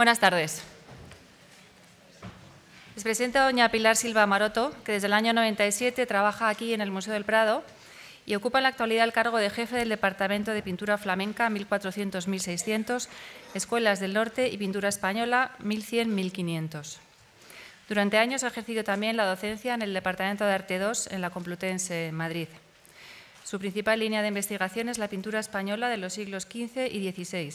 Buenas tardes. Les presento a doña Pilar Silva Maroto, que desde el año 97 trabaja aquí en el Museo del Prado y ocupa en la actualidad el cargo de jefe del Departamento de Pintura Flamenca 1400-1600, Escuelas del Norte y Pintura Española 1100-1500. Durante años ha ejercido también la docencia en el Departamento de Arte II en la Complutense, Madrid. Su principal línea de investigación es la pintura española de los siglos XV y XVI,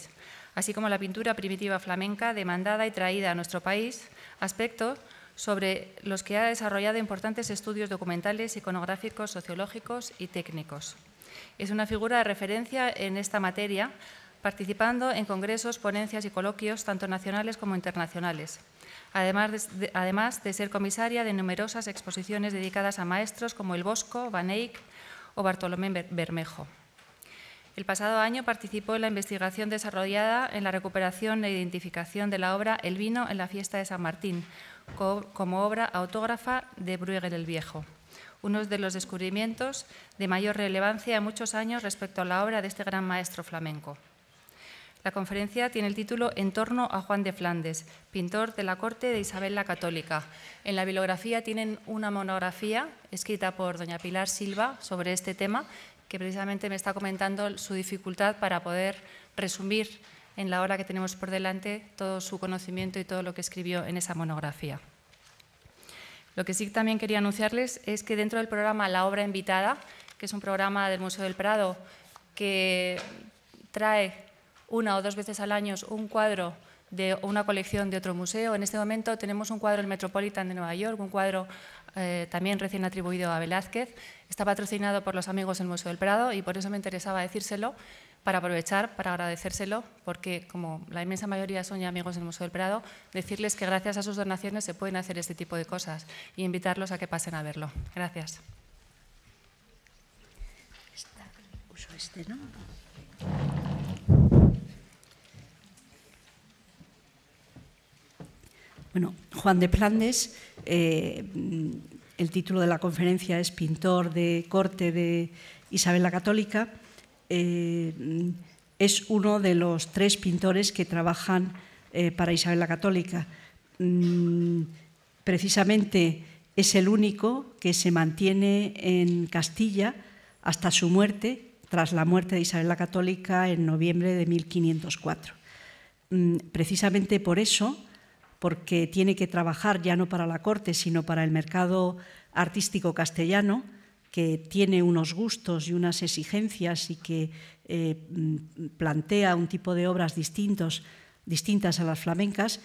así como la pintura primitiva flamenca demandada y traída a nuestro país, aspecto sobre los que ha desarrollado importantes estudios documentales, iconográficos, sociológicos y técnicos. Es una figura de referencia en esta materia, participando en congresos, ponencias y coloquios, tanto nacionales como internacionales, además además de ser comisaria de numerosas exposiciones dedicadas a maestros como El Bosco, Van Eyck o Bartolomé Bermejo. El pasado año participó en la investigación desarrollada en la recuperación e identificación de la obra El vino en la fiesta de San Martín, como obra autógrafa de Bruegel el Viejo, uno de los descubrimientos de mayor relevancia en muchos años respecto a la obra de este gran maestro flamenco. La conferencia tiene el título En torno a Juan de Flandes, pintor de la corte de Isabel la Católica. En la bibliografía tienen una monografía escrita por doña Pilar Silva sobre este tema que precisamente me está comentando su dificultad para poder resumir en la hora que tenemos por delante todo su conocimiento y todo lo que escribió en esa monografía. Lo que sí también quería anunciarles es que dentro del programa La Obra Invitada, que es un programa del Museo del Prado que trae una o dos veces al año un cuadro de una colección de otro museo. En este momento tenemos un cuadro del Metropolitan de Nueva York, un cuadro eh, también recién atribuido a Velázquez. Está patrocinado por los amigos del Museo del Prado y por eso me interesaba decírselo, para aprovechar, para agradecérselo, porque como la inmensa mayoría son ya amigos del Museo del Prado, decirles que gracias a sus donaciones se pueden hacer este tipo de cosas y invitarlos a que pasen a verlo. Gracias. Este, Bueno, Juan de Plandes, eh, el título de la conferencia es Pintor de corte de Isabel la Católica, eh, es uno de los tres pintores que trabajan eh, para Isabel la Católica. Mm, precisamente es el único que se mantiene en Castilla hasta su muerte, tras la muerte de Isabel la Católica en noviembre de 1504. Mm, precisamente por eso porque tiene que trabajar ya no para la corte, sino para el mercado artístico castellano, que tiene unos gustos y unas exigencias y que eh, mm, plantea un tipo de obras distintos, distintas a las flamencas,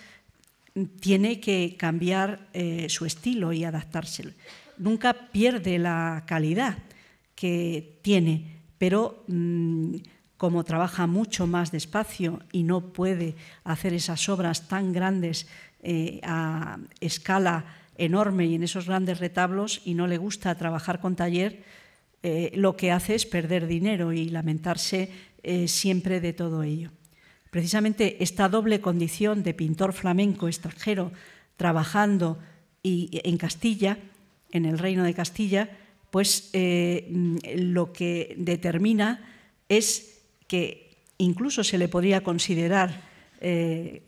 tiene que cambiar eh, su estilo y adaptárselo. Nunca pierde la calidad que tiene, pero... Mm, como trabaja mucho más despacio y no puede hacer esas obras tan grandes eh, a escala enorme y en esos grandes retablos y no le gusta trabajar con taller, eh, lo que hace es perder dinero y lamentarse eh, siempre de todo ello. Precisamente esta doble condición de pintor flamenco extranjero trabajando y, en Castilla, en el Reino de Castilla, pues mm, lo que determina es que incluso se le podría considerar eh,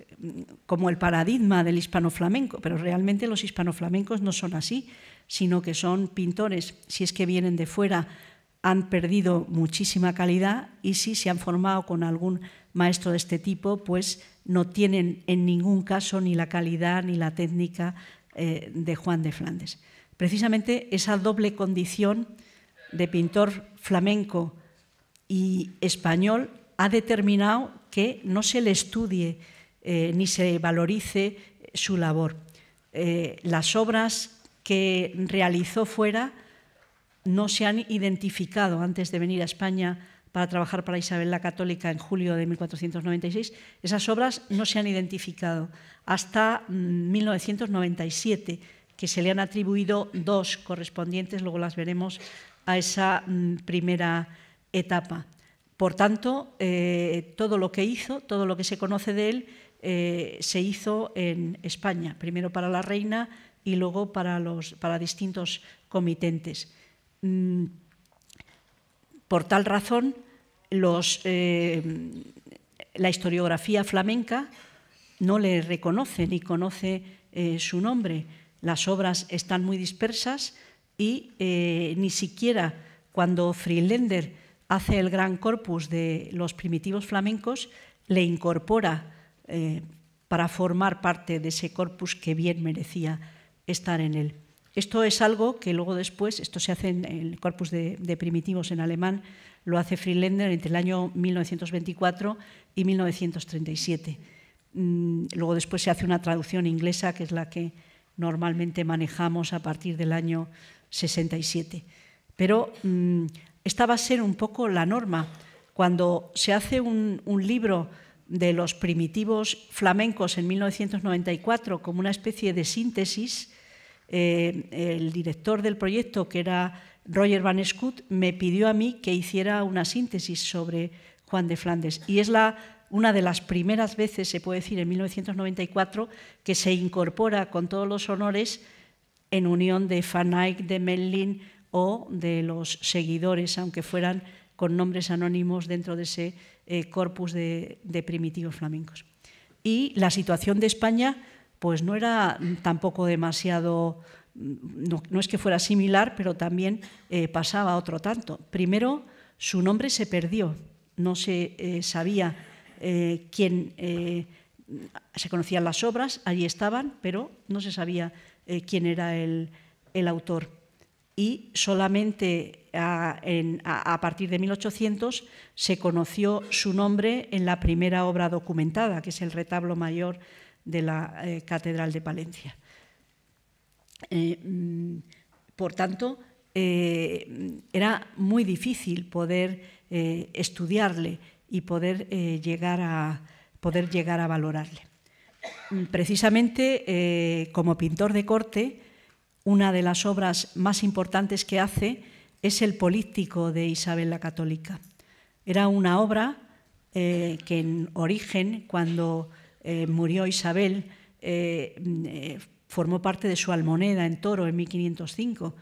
como el paradigma del hispanoflamenco, pero realmente los hispanoflamencos no son así, sino que son pintores, si es que vienen de fuera, han perdido muchísima calidad y si se han formado con algún maestro de este tipo, pues no tienen en ningún caso ni la calidad ni la técnica eh, de Juan de Flandes. Precisamente esa doble condición de pintor flamenco y español ha determinado que no se le estudie eh, ni se valorice su labor. Eh, las obras que realizó fuera no se han identificado antes de venir a España para trabajar para Isabel la Católica en julio de 1496. Esas obras no se han identificado hasta 1997, mm, que se le han atribuido dos correspondientes, luego las veremos a esa mm, primera etapa. Por tanto, eh, todo lo que hizo, todo lo que se conoce de él, eh, se hizo en España, primero para la reina y luego para, distintos comitentes. Mm, por tal razón, eh, la historiografía flamenca no le reconoce ni conoce su nombre. Las obras están muy dispersas y ni siquiera cuando Friedländer hace el gran corpus de los primitivos flamencos, le incorpora eh, para formar parte de ese corpus que bien merecía estar en él. Esto es algo que luego después, esto se hace en el corpus de, primitivos en alemán, lo hace Friedländer entre el año 1924 y 1937. Mm, luego después se hace una traducción inglesa, que es la que normalmente manejamos a partir del año 67. Pero mm, esta va a ser un poco la norma. Cuando se hace un, libro de los primitivos flamencos en 1994 como una especie de síntesis, eh, el director del proyecto, que era Roger Van Scoot, me pidió a mí que hiciera una síntesis sobre Juan de Flandes. Y es una de las primeras veces, se puede decir, en 1994, que se incorpora con todos los honores en unión de Van Eyck, de Mellin, o de los seguidores, aunque fueran con nombres anónimos dentro de ese eh, corpus de, primitivos flamencos. Y la situación de España pues no era tampoco demasiado, mm, no, es que fuera similar, pero también eh, pasaba otro tanto. Primero, su nombre se perdió, no se eh, sabía quién, se conocían las obras, allí estaban, pero no se sabía quién era el autor y solamente a, partir de 1800 se conoció su nombre en la primera obra documentada, que es el retablo mayor de la eh, Catedral de Palencia. Eh, mm, por tanto, eh, era muy difícil poder estudiarle y poder, poder llegar a valorarle. Mm, precisamente, como pintor de corte, una de las obras más importantes que hace es El Político de Isabel la Católica. Era una obra eh, que en origen, cuando eh, murió Isabel, eh, mm, formó parte de su almoneda en Toro en 1505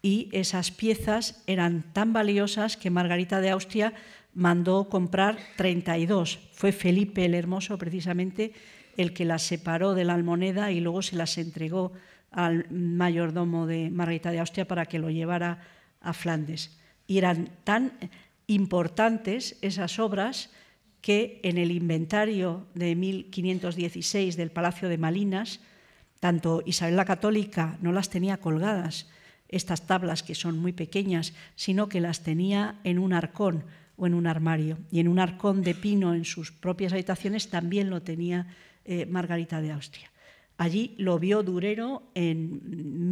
y esas piezas eran tan valiosas que Margarita de Austria mandó comprar 32. Fue Felipe el Hermoso precisamente el que las separó de la almoneda y luego se las entregó al mayordomo de Margarita de Austria para que lo llevara a Flandes. Y eran tan importantes esas obras que en el inventario de 1516 del Palacio de Malinas, tanto Isabel la Católica no las tenía colgadas, estas tablas que son muy pequeñas, sino que las tenía en un arcón o en un armario. Y en un arcón de pino en sus propias habitaciones también lo tenía eh, Margarita de Austria. Allí lo vio Durero en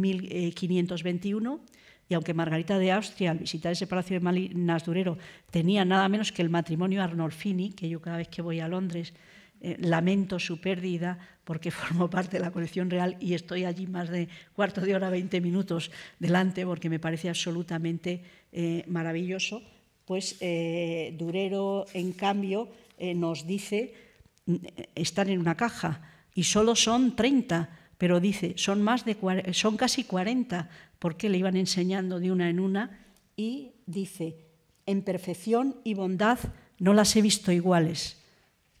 1521 eh, y aunque Margarita de Austria, al visitar ese palacio de Malinas Durero, tenía nada menos que el matrimonio Arnolfini, que yo cada vez que voy a Londres eh, lamento su pérdida porque formo parte de la colección real y estoy allí más de cuarto de hora, 20 minutos delante porque me parece absolutamente eh, maravilloso, pues Durero, en cambio, nos dice, mm, estar en una caja y solo son 30, pero dice, son, más de, son casi 40, porque le iban enseñando de una en una, y dice, en perfección y bondad no las he visto iguales.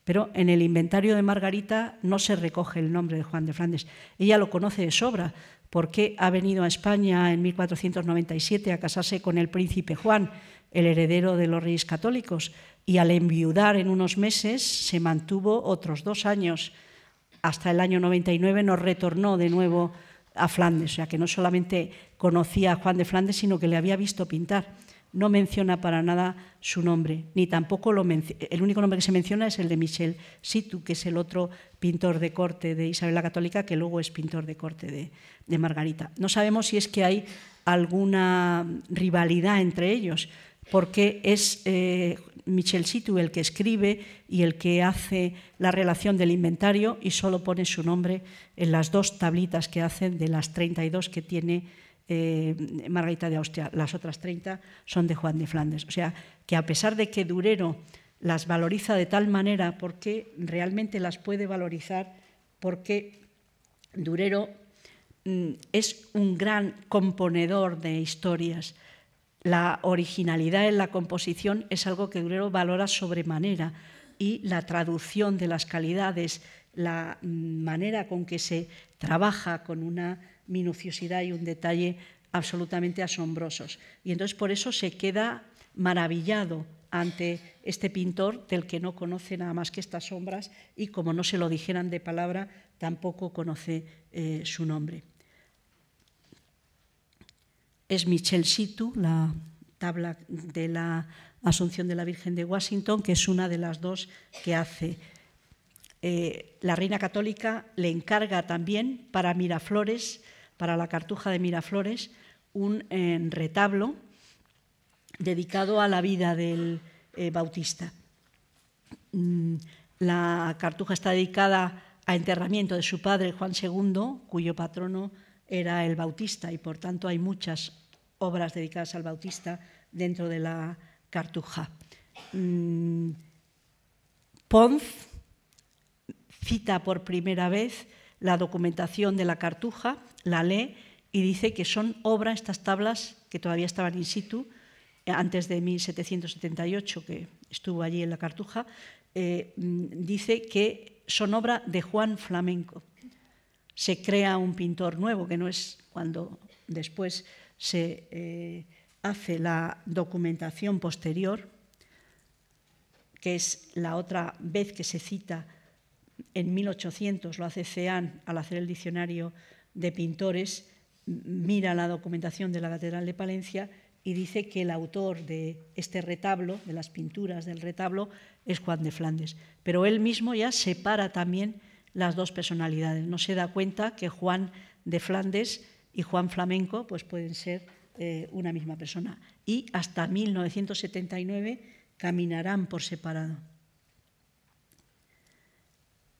Pero en el inventario de Margarita no se recoge el nombre de Juan de Flandes. Ella lo conoce de sobra, porque ha venido a España en 1497 a casarse con el príncipe Juan, el heredero de los reyes católicos, y al enviudar en unos meses se mantuvo otros dos años hasta el año 99 nos retornó de nuevo a Flandes, o sea que no solamente conocía a Juan de Flandes, sino que le había visto pintar. No menciona para nada su nombre, ni tampoco lo el único nombre que se menciona es el de Michel Situ, que es el otro pintor de corte de Isabel la Católica, que luego es pintor de corte de Margarita. No sabemos si es que hay alguna rivalidad entre ellos, porque es eh, Michel Situ el que escribe y el que hace la relación del inventario y solo pone su nombre en las dos tablitas que hacen de las 32 que tiene eh, Margarita de Austria. Las otras 30 son de Juan de Flandes. O sea, que a pesar de que Durero las valoriza de tal manera porque realmente las puede valorizar, porque Durero mm, es un gran componedor de historias la originalidad en la composición es algo que Durero valora sobremanera y la traducción de las calidades, la manera con que se trabaja con una minuciosidad y un detalle absolutamente asombrosos. Y entonces por eso se queda maravillado ante este pintor del que no conoce nada más que estas sombras y como no se lo dijeran de palabra, tampoco conoce eh, su nombre es Michel Situ, la tabla de la Asunción de la Virgen de Washington, que es una de las dos que hace. Eh, la Reina Católica le encarga también para Miraflores, para la Cartuja de Miraflores, un eh, retablo dedicado a la vida del eh, Bautista. Mm, la Cartuja está dedicada a enterramiento de su padre Juan II, cuyo patrono era el Bautista y por tanto hay muchas obras dedicadas al Bautista dentro de la Cartuja. Mm, Ponz cita por primera vez la documentación de la Cartuja, la lee y dice que son obra estas tablas que todavía estaban in situ eh, antes de 1778, que estuvo allí en la Cartuja, eh, mm, dice que son obra de Juan Flamenco se crea un pintor nuevo, que no es cuando después se eh, hace la documentación posterior, que es la otra vez que se cita en 1800, lo hace CEAN al hacer el diccionario de pintores, mira la documentación de la Catedral de Palencia y dice que el autor de este retablo, de las pinturas del retablo, es Juan de Flandes. Pero él mismo ya separa también las dos personalidades. No se da cuenta que Juan de Flandes y Juan Flamenco pues pueden ser eh, una misma persona. Y hasta 1979 caminarán por separado.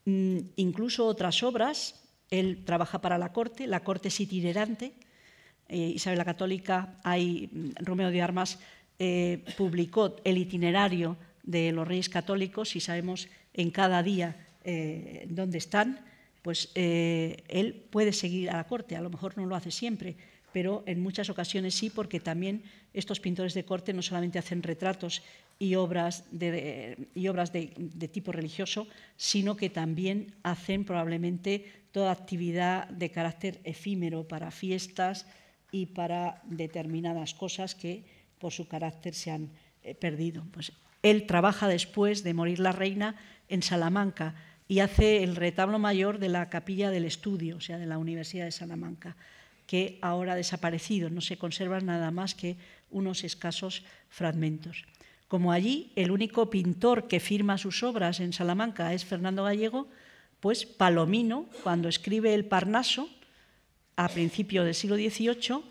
Mm, incluso otras obras, él trabaja para la corte, la corte es itinerante. Eh, Isabel la Católica, hay, mm, Romeo de Armas eh, publicó el itinerario de los reyes católicos y sabemos en cada día eh, donde están, pues eh, él puede seguir a la corte, a lo mejor no lo hace siempre, pero en muchas ocasiones sí, porque también estos pintores de corte no solamente hacen retratos y obras de, y obras de, tipo religioso, sino que también hacen probablemente toda actividad de carácter efímero para fiestas y para determinadas cosas que por su carácter se han eh, perdido. Pues él trabaja después de morir la reina en Salamanca y hace el retablo mayor de la capilla del estudio, o sea, de la Universidad de Salamanca, que ahora ha desaparecido, no se conservan nada más que unos escasos fragmentos. Como allí el único pintor que firma sus obras en Salamanca es Fernando Gallego, pues Palomino, cuando escribe el Parnaso, a principios del siglo XVIII,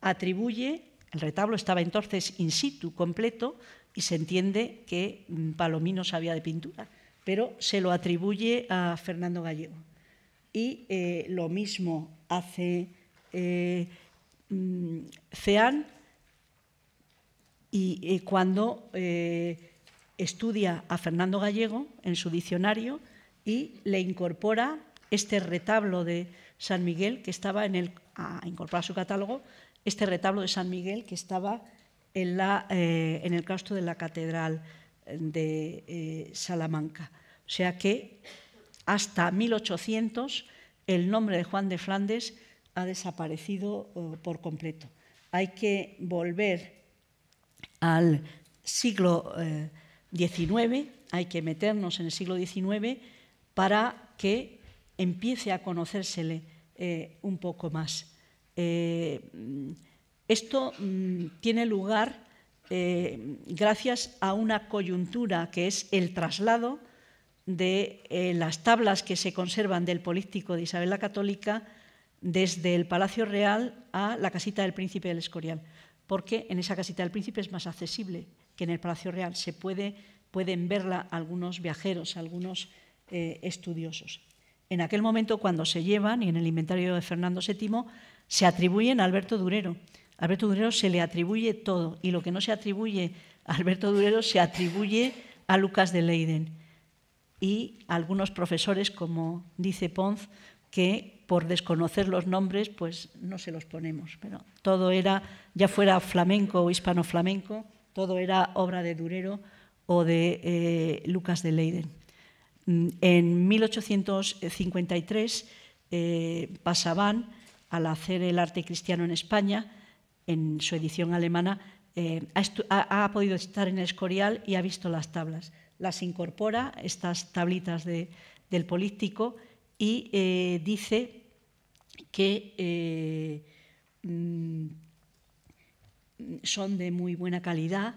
atribuye, el retablo estaba entonces in situ completo, y se entiende que mm, Palomino sabía de pintura pero se lo atribuye a Fernando Gallego. Y eh, lo mismo hace eh, mm, y eh, cuando eh, estudia a Fernando Gallego en su diccionario y le incorpora este retablo de San Miguel que estaba en el, a incorporar su catálogo, este retablo de San Miguel que estaba en, en el claustro de la catedral de eh, Salamanca. O sea que hasta 1800 el nombre de Juan de Flandes ha desaparecido eh, por completo. Hay que volver al siglo XIX, eh, hay que meternos en el siglo XIX para que empiece a conocérsele un poco más. esto mm, tiene lugar eh, gracias a una coyuntura que es el traslado de eh, las tablas que se conservan del político de Isabel la Católica desde el Palacio Real a la casita del príncipe del Escorial, porque en esa casita del príncipe es más accesible que en el Palacio Real, se puede, pueden verla algunos viajeros, algunos eh, estudiosos. En aquel momento, cuando se llevan, y en el inventario de Fernando VII, se atribuyen a Alberto Durero, Alberto Durero se le atribuye todo y lo que no se atribuye a Alberto Durero se atribuye a Lucas de Leiden y algunos profesores, como dice Ponz, que por desconocer los nombres pues no se los ponemos. Pero todo era, ya fuera flamenco o hispano-flamenco, todo era obra de Durero o de eh, Lucas de Leiden. Mm, en 1853 eh, pasaban, al hacer el arte cristiano en España, en su edición alemana, eh, ha, podido estar en el Escorial y ha visto las tablas. Las incorpora, estas tablitas del político, y eh, dice que eh, mm, son de muy buena calidad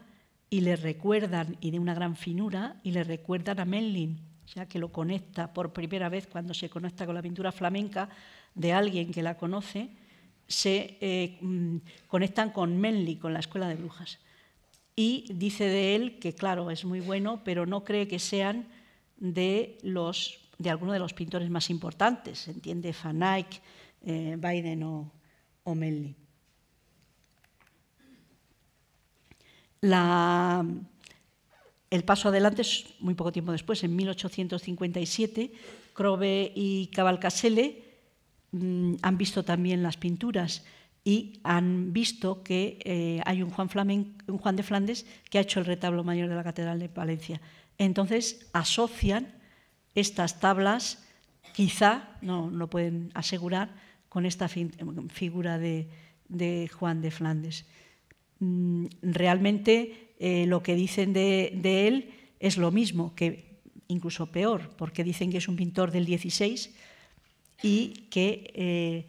y le recuerdan, y de una gran finura, y le recuerdan a Menlin, ya que lo conecta por primera vez cuando se conecta con la pintura flamenca de alguien que la conoce, se eh, mm, conectan con Menli, con la escuela de brujas. Y dice de él que, claro, es muy bueno, pero no cree que sean de, los, de alguno de los pintores más importantes, entiende Van Eyck, eh, Biden o, el paso adelante es muy poco tiempo después, en 1857, Crobe y Cavalcaselle Mm, han visto también las pinturas y han visto que eh, hay un Juan, de Flandes que ha hecho el retablo mayor de la Catedral de Valencia. Entonces asocian estas tablas, quizá, no, lo pueden asegurar, con esta figura de, Juan de Flandes. Mm, realmente eh, lo que dicen de, de él es lo mismo, que incluso peor, porque dicen que es un pintor del 16, y que eh,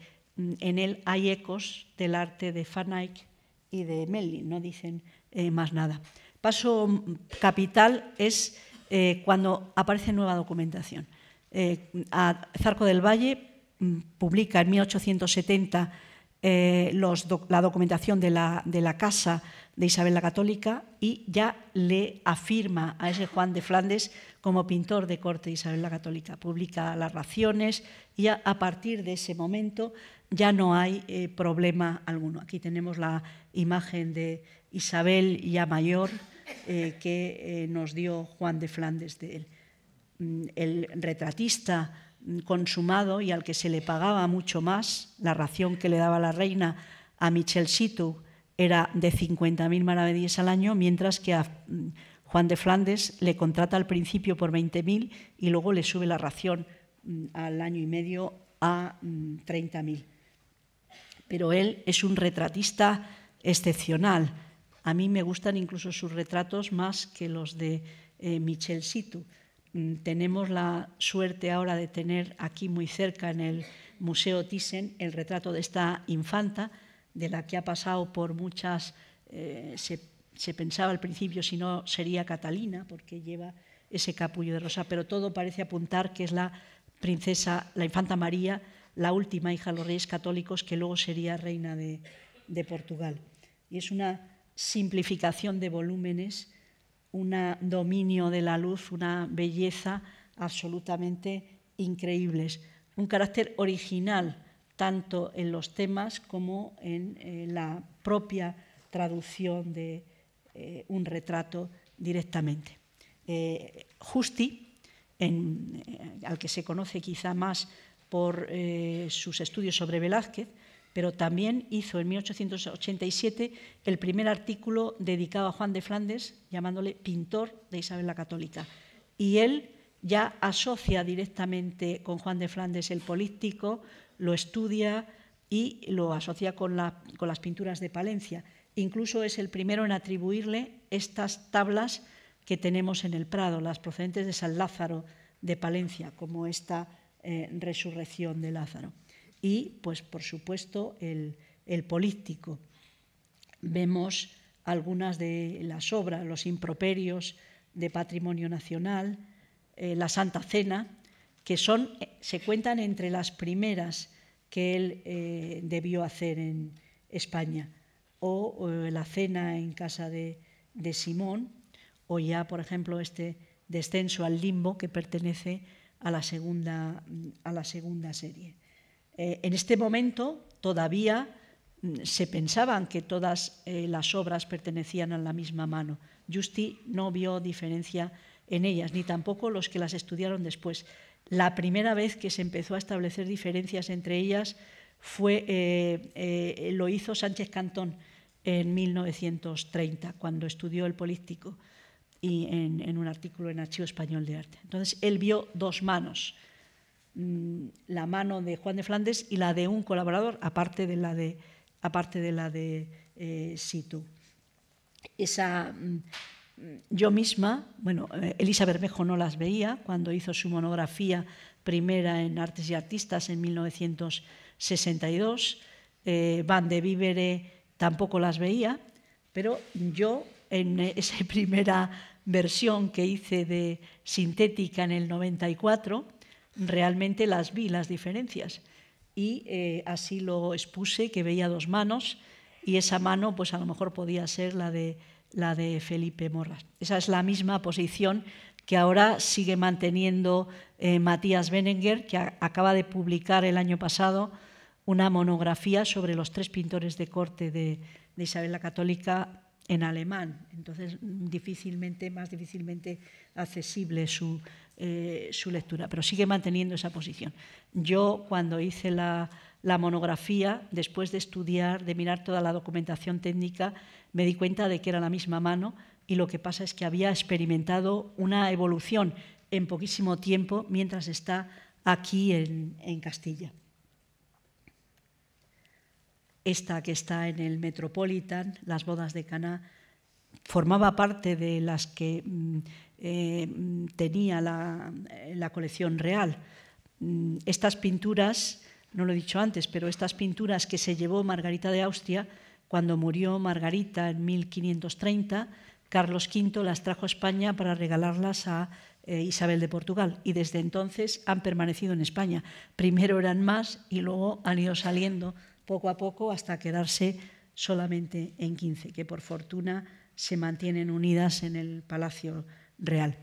en él hay ecos del arte de Van y de Mellin, no dicen eh, más nada. Paso capital es eh, cuando aparece nueva documentación. Zarco del Valle mm, publica en 1870 eh, la documentación de la, casa de Isabel la Católica y ya le afirma a ese Juan de Flandes como pintor de corte de Isabel la Católica. Publica las raciones y a, partir de ese momento ya no hay eh, problema alguno. Aquí tenemos la imagen de Isabel ya mayor eh, que nos dio Juan de Flandes mm, El retratista consumado y al que se le pagaba mucho más, la ración que le daba la reina a Michel Situ era de 50.000 maravedíes al año, mientras que a mm, Juan de Flandes le contrata al principio por 20.000 y luego le sube la ración mm, al año y medio a 30.000. Mm, Pero él es un retratista excepcional. A mí me gustan incluso sus retratos más que los de eh, Michel Situ Mm, tenemos la suerte ahora de tener aquí muy cerca en el Museo Thyssen el retrato de esta infanta, de la que ha pasado por muchas, eh, se, pensaba al principio si no sería Catalina, porque lleva ese capullo de rosa, pero todo parece apuntar que es la princesa, la infanta María, la última hija de los reyes católicos, que luego sería reina de Portugal. Y es una simplificación de volúmenes un dominio de la luz, una belleza absolutamente increíbles, un carácter original tanto en los temas como en eh, la propia traducción de eh, un retrato directamente. Eh, Justi, al que se conoce quizá más por sus estudios sobre Velázquez, pero también hizo en 1887 el primer artículo dedicado a Juan de Flandes, llamándole pintor de Isabel la Católica. Y él ya asocia directamente con Juan de Flandes el político, lo estudia y lo asocia con, las pinturas de Palencia. Incluso es el primero en atribuirle estas tablas que tenemos en el Prado, las procedentes de San Lázaro de Palencia, como esta eh, resurrección de Lázaro y, pues, por supuesto, el, político. Vemos algunas de las obras, los improperios de patrimonio nacional, eh, la Santa Cena, que son, eh, se cuentan entre las primeras que él eh, debió hacer en España, o la cena en casa de, Simón, o ya, por ejemplo, este descenso al limbo que pertenece a la segunda serie. Eh, en este momento todavía mm, se pensaban que todas eh, las obras pertenecían a la misma mano. Justi no vio diferencia en ellas, ni tampoco los que las estudiaron después. La primera vez que se empezó a establecer diferencias entre ellas fue, eh, lo hizo Sánchez Cantón en 1930, cuando estudió el político y en, en un artículo en Archivo Español de Arte. Entonces, él vio dos manos Mm, la mano de Juan de Flandes y la de un colaborador, aparte de la de, aparte de, la de eh, Situ. Esa, mm, yo misma, bueno, eh, Elisa Bermejo no las veía cuando hizo su monografía primera en Artes y Artistas en 1962, eh, Van de Vivere tampoco las veía, pero yo en esa primera versión que hice de Sintética en el 94, realmente las vi, las diferencias. Y eh, así lo expuse, que veía dos manos y esa mano pues a lo mejor podía ser la de, la de Felipe Morras. Esa es la misma posición que ahora sigue manteniendo eh, Matías Benenger, que acaba de publicar el año pasado una monografía sobre los tres pintores de corte de Isabel la Católica en alemán, entonces difícilmente, más difícilmente accesible eh, su, lectura, pero sigue manteniendo esa posición. Yo cuando hice la, monografía, después de estudiar, de mirar toda la documentación técnica, me di cuenta de que era la misma mano y lo que pasa es que había experimentado una evolución en poquísimo tiempo mientras está aquí en Castilla esta que está en el Metropolitan, las bodas de Caná, formaba parte de las que mm, eh, tenía eh, la, colección real. Mm, estas pinturas, no lo he dicho antes, pero estas pinturas que se llevó Margarita de Austria cuando murió Margarita en 1530, Carlos V las trajo a España para regalarlas a eh, Isabel de Portugal y desde entonces han permanecido en España. Primero eran más y luego han ido saliendo poco a poco hasta quedarse solamente en 15, que por fortuna se mantienen unidas en el Palacio Real.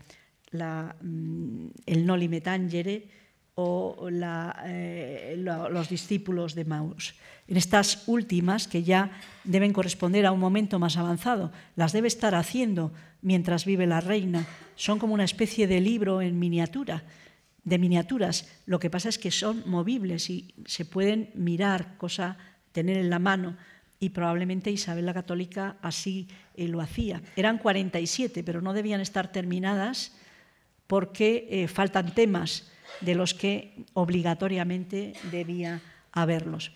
Mm, el Noli Tangere o eh, los discípulos de Maus. En estas últimas, que ya deben corresponder a un momento más avanzado, las debe estar haciendo mientras vive la reina. Son como una especie de libro en miniatura de miniaturas. Lo que pasa es que son movibles y se pueden mirar, cosa tener en la mano. Y probablemente Isabel la Católica así eh, lo hacía. Eran 47, pero no debían estar terminadas porque eh, faltan temas de los que obligatoriamente debía haberlos.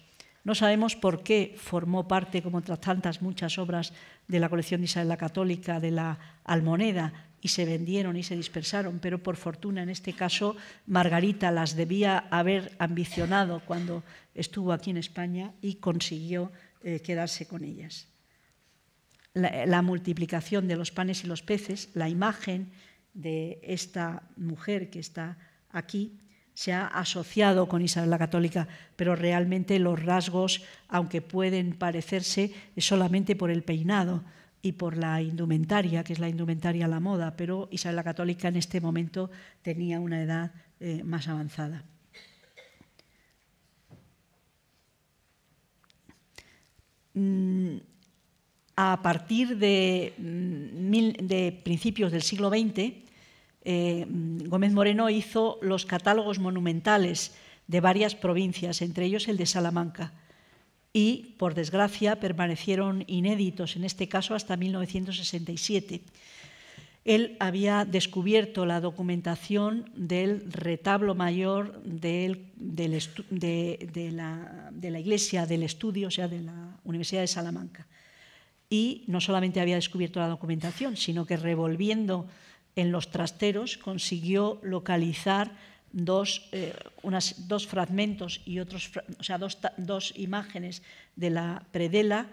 No sabemos por qué formó parte, como otras tantas muchas obras, de la colección de Isabel la Católica, de la Almoneda, y se vendieron y se dispersaron, pero por fortuna en este caso Margarita las debía haber ambicionado cuando estuvo aquí en España y consiguió eh, quedarse con ellas. La, la, multiplicación de los panes y los peces, la imagen de esta mujer que está aquí, se ha asociado con Isabel la Católica, pero realmente los rasgos, aunque pueden parecerse, es solamente por el peinado y por la indumentaria, que es la indumentaria a la moda, pero Isabel la Católica en este momento tenía una edad eh, más avanzada. Mm, a partir mm, de, principios del siglo XX, eh, Gómez Moreno hizo los catálogos monumentales de varias provincias, entre ellos el de Salamanca y, por desgracia, permanecieron inéditos, en este caso hasta 1967. Él había descubierto la documentación del retablo mayor de, la, de la iglesia, del estudio, o sea, de la Universidad de Salamanca. Y no solamente había descubierto la documentación, sino que revolviendo en los trasteros consiguió localizar dos, eh, dos fragmentos y otros, o sea, dos, imágenes de la predela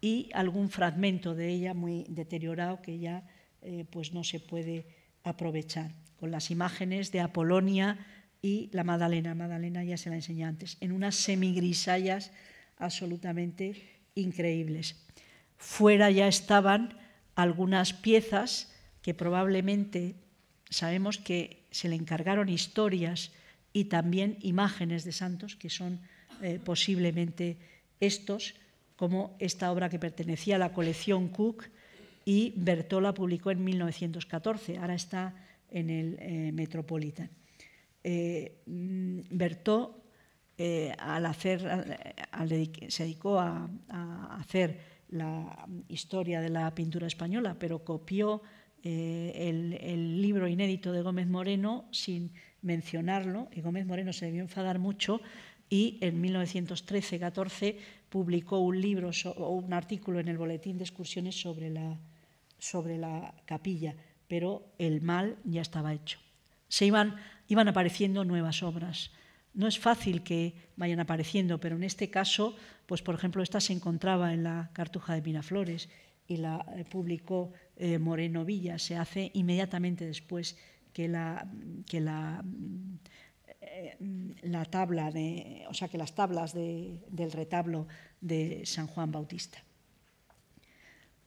y algún fragmento de ella muy deteriorado que ya eh, pues no se puede aprovechar, con las imágenes de Apolonia y la Madalena. Madalena ya se la enseñé antes, en unas semigrisallas absolutamente increíbles. Fuera ya estaban algunas piezas que probablemente sabemos que se le encargaron historias y también imágenes de santos, que son eh, posiblemente estos, como esta obra que pertenecía a la colección Cook y la publicó en 1914, ahora está en el eh, Metropolitan. Eh, mm, Bertó, al hacer, se dedicó a, a hacer la historia de la pintura española, pero copió eh, el, libro inédito de Gómez Moreno sin mencionarlo, y Gómez Moreno se debió enfadar mucho, y en 1913-14 publicó un libro o un artículo en el Boletín de Excursiones sobre la, sobre la capilla, pero el mal ya estaba hecho. Se iban, iban apareciendo nuevas obras. No es fácil que vayan apareciendo, pero en este caso, pues por ejemplo, esta se encontraba en la Cartuja de Miraflores y la eh, publicó eh, Moreno Villa se hace inmediatamente después que la, la, eh, la tabla de, o sea, que las tablas del retablo de San Juan Bautista.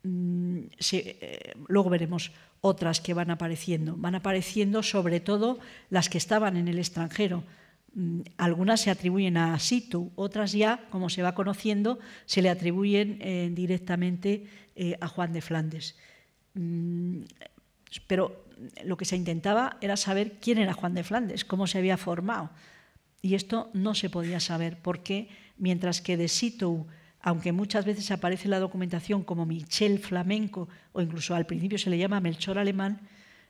Mm, eh, luego veremos otras que van apareciendo. Van apareciendo sobre todo las que estaban en el extranjero. Mm, algunas se atribuyen a Situ, otras ya, como se va conociendo, se le atribuyen directamente a Juan de Flandes. Mm, pero lo que se intentaba era saber quién era Juan de Flandes, cómo se había formado. Y esto no se podía saber, porque mientras que de Situ aunque muchas veces aparece en la documentación como Michel Flamenco, o incluso al principio se le llama Melchor Alemán,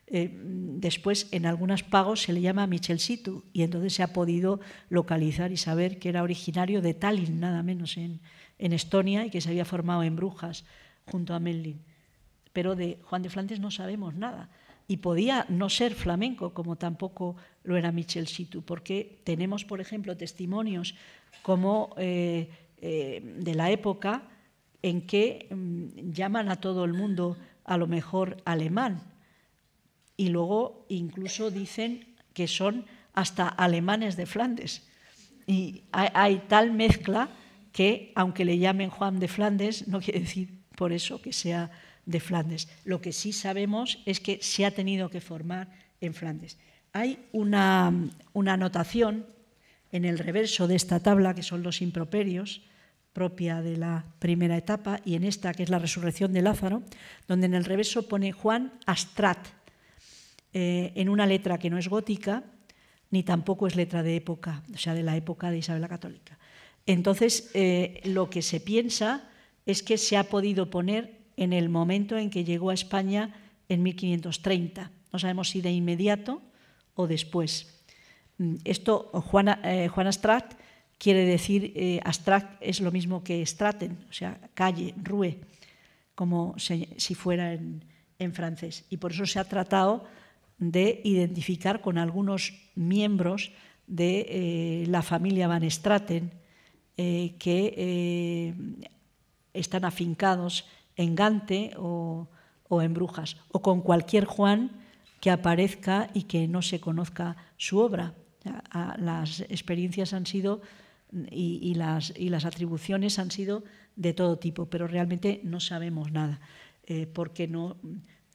eh, después en algunas pagos se le llama Michel Situ, y entonces se ha podido localizar y saber que era originario de Tallinn, nada menos, en, en Estonia, y que se había formado en Brujas, junto a Mellin pero de Juan de Flandes no sabemos nada. Y podía no ser flamenco, como tampoco lo era Michel Situ, porque tenemos, por ejemplo, testimonios como eh, eh, de la época en que mm, llaman a todo el mundo a lo mejor alemán y luego incluso dicen que son hasta alemanes de Flandes. Y hay, hay tal mezcla que, aunque le llamen Juan de Flandes, no quiere decir por eso que sea de Flandes. Lo que sí sabemos es que se ha tenido que formar en Flandes. Hay una, una anotación en el reverso de esta tabla, que son los improperios, propia de la primera etapa, y en esta, que es la resurrección de Lázaro, donde en el reverso pone Juan Astrat, eh, en una letra que no es gótica, ni tampoco es letra de época, o sea, de la época de Isabel la Católica. Entonces, eh, lo que se piensa es que se ha podido poner en el momento en que llegó a España en 1530. No sabemos si de inmediato o después. Mm, esto, eh, Juan eh, quiere decir, eh, es lo mismo que Straten, o sea, calle, rue, como si fuera en, francés. Y por eso se ha tratado de identificar con algunos miembros de eh, la familia Van Straten eh, que están afincados en Gante o, en Brujas, o con cualquier Juan que aparezca y que no se conozca su obra. Las experiencias han sido y, las, atribuciones han sido de todo tipo, pero realmente no sabemos nada, eh, porque no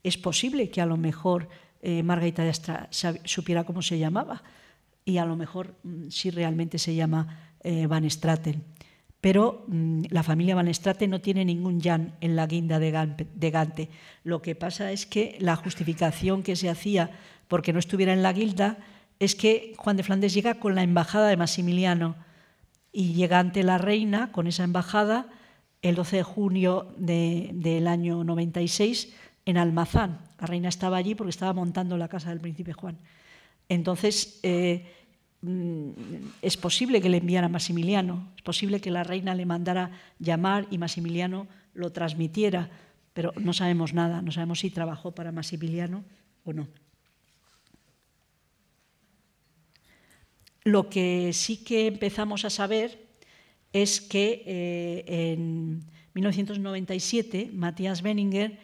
es posible que a lo mejor eh, Margarita de Astra supiera cómo se llamaba y a lo mejor mm, si realmente se llama eh, Van Straten pero mm, la familia Balestrate no tiene ningún Jan en la guinda de Gante. Lo que pasa es que la justificación que se hacía porque no estuviera en la guilda es que Juan de Flandes llega con la embajada de Maximiliano y llega ante la reina con esa embajada el 12 de junio del año 96 en Almazán. La reina estaba allí porque estaba montando la casa del príncipe Juan. Entonces, eh, Mm, es posible que le enviara a Maximiliano, es posible que la reina le mandara llamar y Maximiliano lo transmitiera, pero no sabemos nada, no sabemos si trabajó para Maximiliano o no. Lo que sí que empezamos a saber es que eh, en 1997 Matías Benninger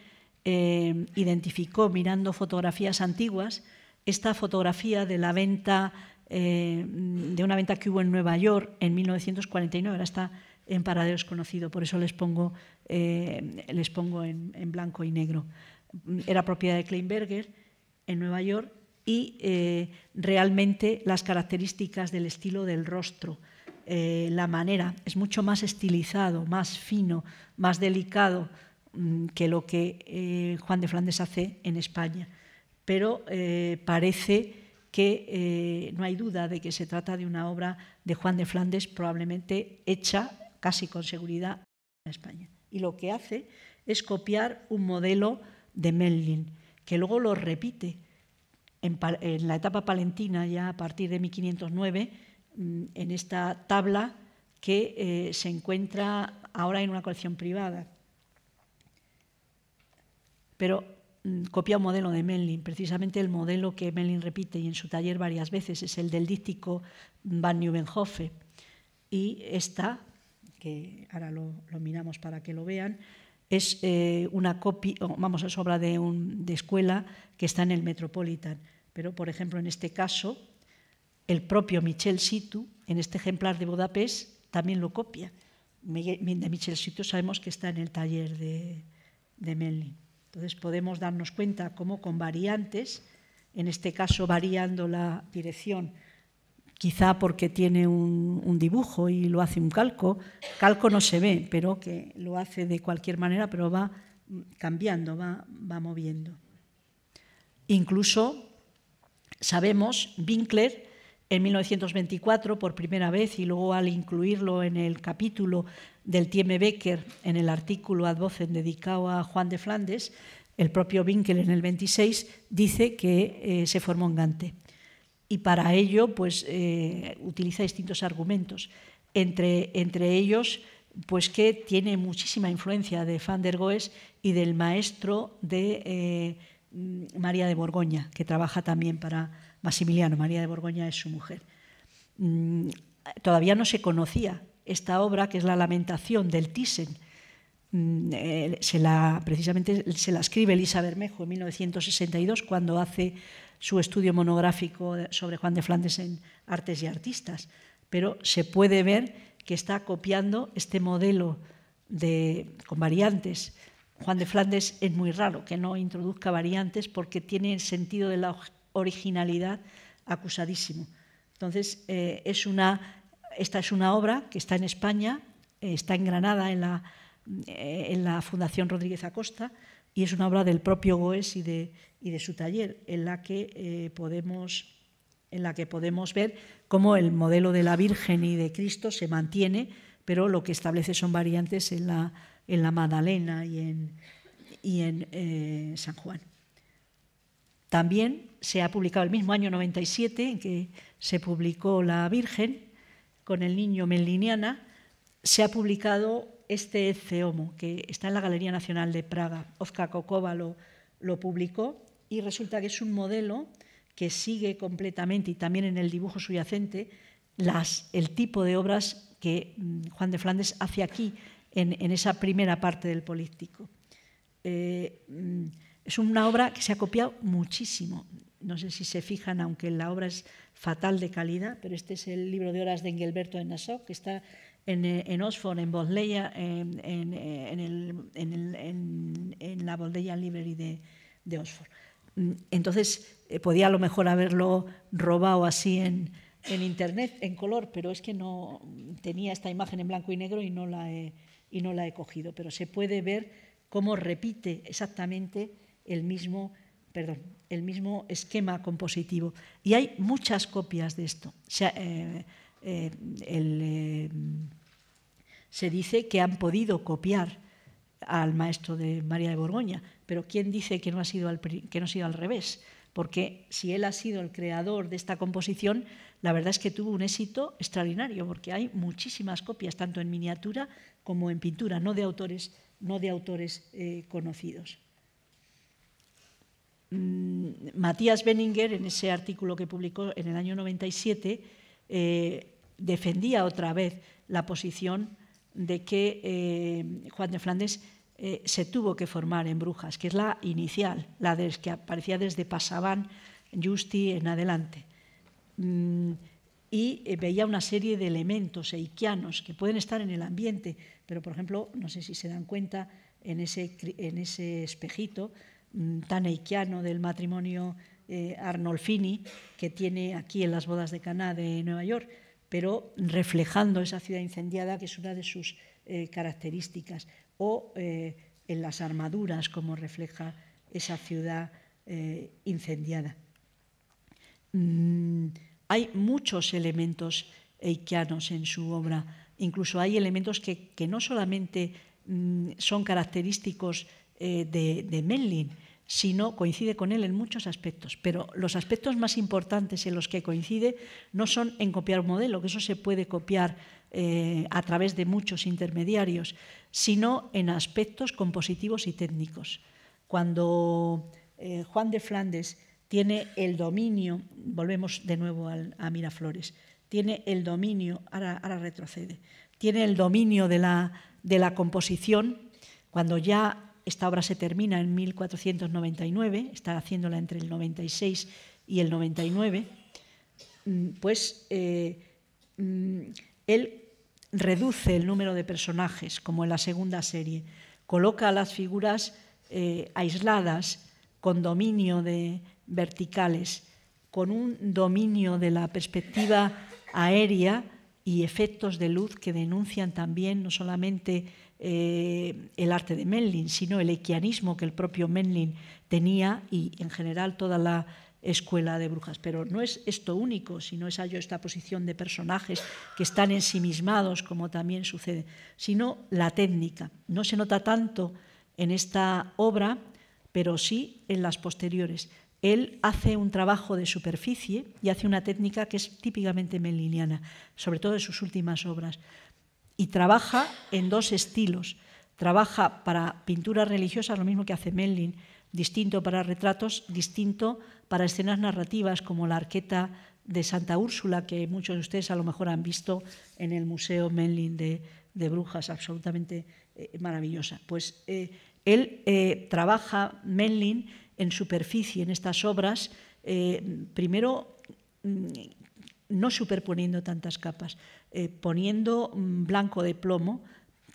eh, identificó, mirando fotografías antiguas, esta fotografía de la venta eh, de una venta que hubo en Nueva York en 1949. Ahora está en Paraderos conocido, por eso les pongo, eh, les pongo en, blanco y negro. Era propiedad de Kleinberger en Nueva York y eh, realmente las características del estilo del rostro, la manera, es mucho más estilizado, más fino, más delicado mm, que lo que Juan de Flandes hace en España. Pero parece que eh, no hay duda de que se trata de una obra de Juan de Flandes probablemente hecha casi con seguridad en España. Y lo que hace es copiar un modelo de Melin, que luego lo repite en, la etapa palentina, ya a partir de 1509, mm, en esta tabla que eh, se encuentra ahora en una colección privada. Pero Mm, copia un modelo de Melin, precisamente el modelo que Melin repite y en su taller varias veces, es el del díptico Van Nieuwenhofe. Y esta, que ahora lo, miramos para que lo vean, es eh, una copia, vamos, es obra de, un, de escuela que está en el Metropolitan. Pero, por ejemplo, en este caso, el propio Michel Situ, en este ejemplar de Budapest, también lo copia. De Michel Situ sabemos que está en el taller de, de entonces podemos darnos cuenta cómo con variantes, en este caso variando la dirección, quizá porque tiene un, dibujo y lo hace un calco, calco no se ve, pero que lo hace de cualquier manera, pero va cambiando, va, va moviendo. Incluso sabemos, Winkler, en 1924, por primera vez, y luego al incluirlo en el capítulo del Tieme Becker, en el artículo ad dedicado a Juan de Flandes, el propio Winkel en el 26 dice que eh, se formó en Gante. Y para ello pues, eh, utiliza distintos argumentos. Entre, entre ellos, pues que tiene muchísima influencia de Van der Goes y del maestro de eh, María de Borgoña, que trabaja también para, Maximiliano, María de Borgoña es su mujer. Mm, todavía no se conocía esta obra, que es La Lamentación del Thyssen. Mm, eh, se la, precisamente se la escribe Elisa Bermejo en 1962, cuando hace su estudio monográfico sobre Juan de Flandes en Artes y Artistas. Pero se puede ver que está copiando este modelo con variantes. Juan de Flandes es muy raro que no introduzca variantes porque tiene el sentido de la originalidad acusadísimo. Entonces, eh, esta es una obra que está en España, eh, está en Granada, eh, en la, Fundación Rodríguez Acosta, y es una obra del propio Goes y de, su taller, en la, que, podemos, ver cómo el modelo de la Virgen y de Cristo se mantiene, pero lo que establece son variantes en la, en Magdalena y en San Juan. También se ha publicado el mismo año 97 en que se publicó La Virgen con el niño Meliniana, se ha publicado este Ceomo, que está en la Galería Nacional de Praga. Ozka Kokova lo, publicó y resulta que es un modelo que sigue completamente, y también en el dibujo subyacente, las, el tipo de obras que mm, Juan de Flandes hace aquí, en, esa primera parte del político. Eh, mm, es una obra que se ha copiado muchísimo. No sé si se fijan, aunque la obra es fatal de calidad, pero este es el libro de horas de Engelberto de Nassau, que está en, eh, Oxford, en Bodleia, eh, en, la Bodleian Library de, de Oxford. Mm, entonces, eh, podía a lo mejor haberlo robado así en, internet, en color, pero es que no tenía esta imagen en blanco y negro y no la y no la he cogido. Pero se puede ver cómo repite exactamente el mismo, el mismo esquema compositivo. Y hay muchas copias de esto. Eh, eh, eh, se, dice que han podido copiar al maestro de María de Borgoña, pero ¿quién dice que no ha sido al, que no sido al revés? porque si él ha sido el creador de esta composición, la verdad es que tuvo un éxito extraordinario, porque hay muchísimas copias, tanto en miniatura como en pintura, no de autores, no de autores conocidos. Mm, Matías Benninger, en ese artículo que publicó en el año 97, eh, defendía otra vez la posición de que eh, Juan de Flandes eh, se tuvo que formar en Brujas, que es la inicial, la que aparecía desde Pasaban, Justi en adelante. Mm, y veía una serie de elementos eikianos que pueden estar en el ambiente, pero por ejemplo, no sé si se dan cuenta en ese espejito, Mm, tan eikiano del matrimonio eh, Arnolfini, que tiene aquí en las bodas de Caná de Nueva York, pero reflejando esa ciudad incendiada, que es una de sus eh, características, o eh, en las armaduras, como refleja esa ciudad incendiada. Mm, hay muchos elementos eikianos en su obra, incluso hay elementos que, no solamente mm, son característicos eh, de, de sino coincide con él en muchos aspectos. Pero los aspectos más importantes en los que coincide no son en copiar un modelo, que eso se puede copiar eh, a través de muchos intermediarios, sino en aspectos compositivos y técnicos. Cuando eh, Juan de Flandes tiene el dominio, volvemos de nuevo a Miraflores, tiene el dominio, ahora, retrocede, tiene el dominio de la, de la composición, cuando ya esta obra se termina en 1499, está haciéndola entre el 96 y el 99. Mm, pues eh, mm, él reduce el número de personajes, como en la segunda serie. Coloca a las figuras eh, aisladas, con dominio de verticales, con un dominio de la perspectiva aérea y efectos de luz que denuncian también no solamente eh, el arte de Menlin, sino el equianismo que el propio Menlin tenía y en general toda la escuela de brujas. Pero no es esto único, sino es ello esta posición de personajes que están ensimismados, como también sucede, sino la técnica. No se nota tanto en esta obra, pero sí en las posteriores. Él hace un trabajo de superficie y hace una técnica que es típicamente menliniana sobre todo en sus últimas obras y trabaja en dos estilos. Trabaja para pinturas religiosas, lo mismo que hace Menlin, distinto para retratos, distinto para escenas narrativas como la arqueta de Santa Úrsula, que muchos de ustedes a lo mejor han visto en el Museo Menlin de, Brujas, absolutamente eh, maravillosa. Pues eh, él eh, trabaja, Menlin en superficie, en estas obras, primero mm, no superponiendo tantas capas, eh, poniendo blanco de plomo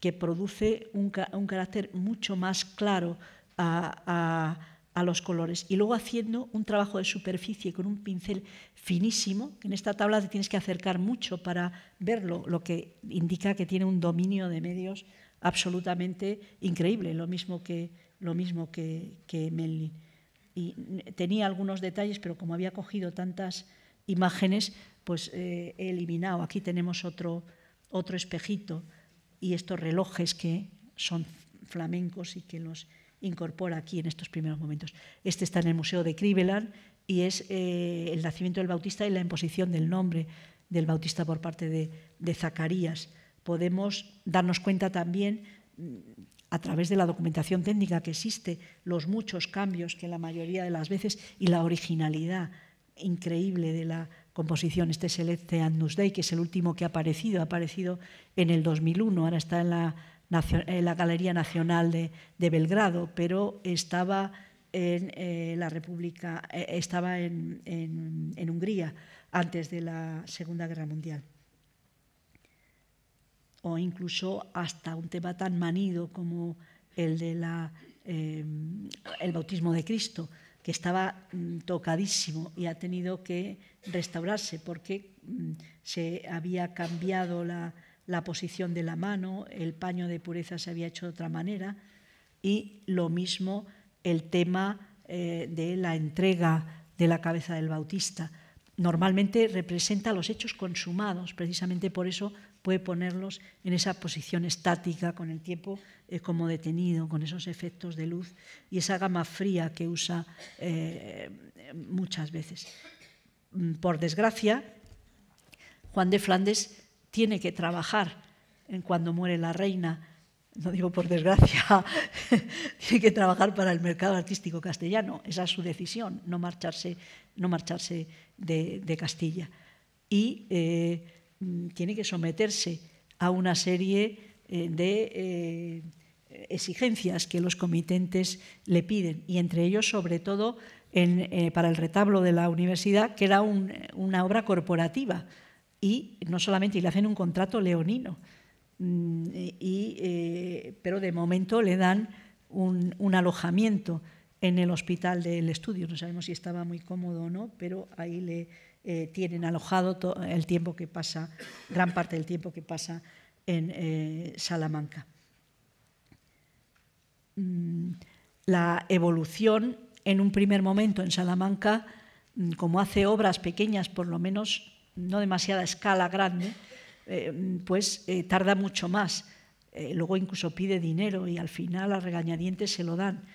que produce un, carácter mucho más claro a, los colores. Y luego haciendo un trabajo de superficie con un pincel finísimo, que en esta tabla te tienes que acercar mucho para verlo, lo que indica que tiene un dominio de medios absolutamente increíble, lo mismo que, lo mismo que, que Y tenía algunos detalles, pero como había cogido tantas imágenes, pues eh, he eliminado. Aquí tenemos otro, otro espejito y estos relojes que son flamencos y que los incorpora aquí en estos primeros momentos. Este está en el Museo de Cleveland y es eh, el nacimiento del Bautista y la imposición del nombre del Bautista por parte de, de Zacarías. Podemos darnos cuenta también mm, a través de la documentación técnica que existe, los muchos cambios que la mayoría de las veces y la originalidad increíble de la composición. Este es el Dei, que es el último que ha aparecido, ha aparecido en el 2001, ahora está en la, Galería Nacional de, Belgrado, pero estaba en eh, la República, eh, estaba en, Hungría antes de la Segunda Guerra Mundial. O incluso hasta un tema tan manido como el de eh, el bautismo de Cristo que estaba mm, tocadísimo y ha tenido que restaurarse porque mm, se había cambiado la, posición de la mano, el paño de pureza se había hecho de otra manera y lo mismo el tema eh, de la entrega de la cabeza del bautista. Normalmente representa los hechos consumados, precisamente por eso puede ponerlos en esa posición estática con el tiempo eh, como detenido, con esos efectos de luz y esa gama fría que usa eh, muchas veces. Mm, por desgracia, Juan de Flandes tiene que trabajar en cuando muere la reina, no digo por desgracia, tiene que trabajar para el mercado artístico castellano. Esa es su decisión, no marcharse, no marcharse de, Castilla. Y eh, Mm, tiene que someterse a una serie eh, de eh, exigencias que los comitentes le piden, y entre ellos, sobre todo, eh, para el retablo de la universidad, que era una obra corporativa, y no solamente y le hacen un contrato leonino, mm, pero de momento le dan un alojamiento en el hospital del estudio. No sabemos si estaba muy cómodo o no, pero ahí le eh, tienen alojado el tiempo que pasa, gran parte del tiempo que pasa en eh, Salamanca. Mm, la evolución en un primer momento en Salamanca, mm, como hace obras pequeñas, por lo menos no demasiada escala grande, eh, pues tarda mucho más. luego incluso pide dinero y al final a regañadientes se lo dan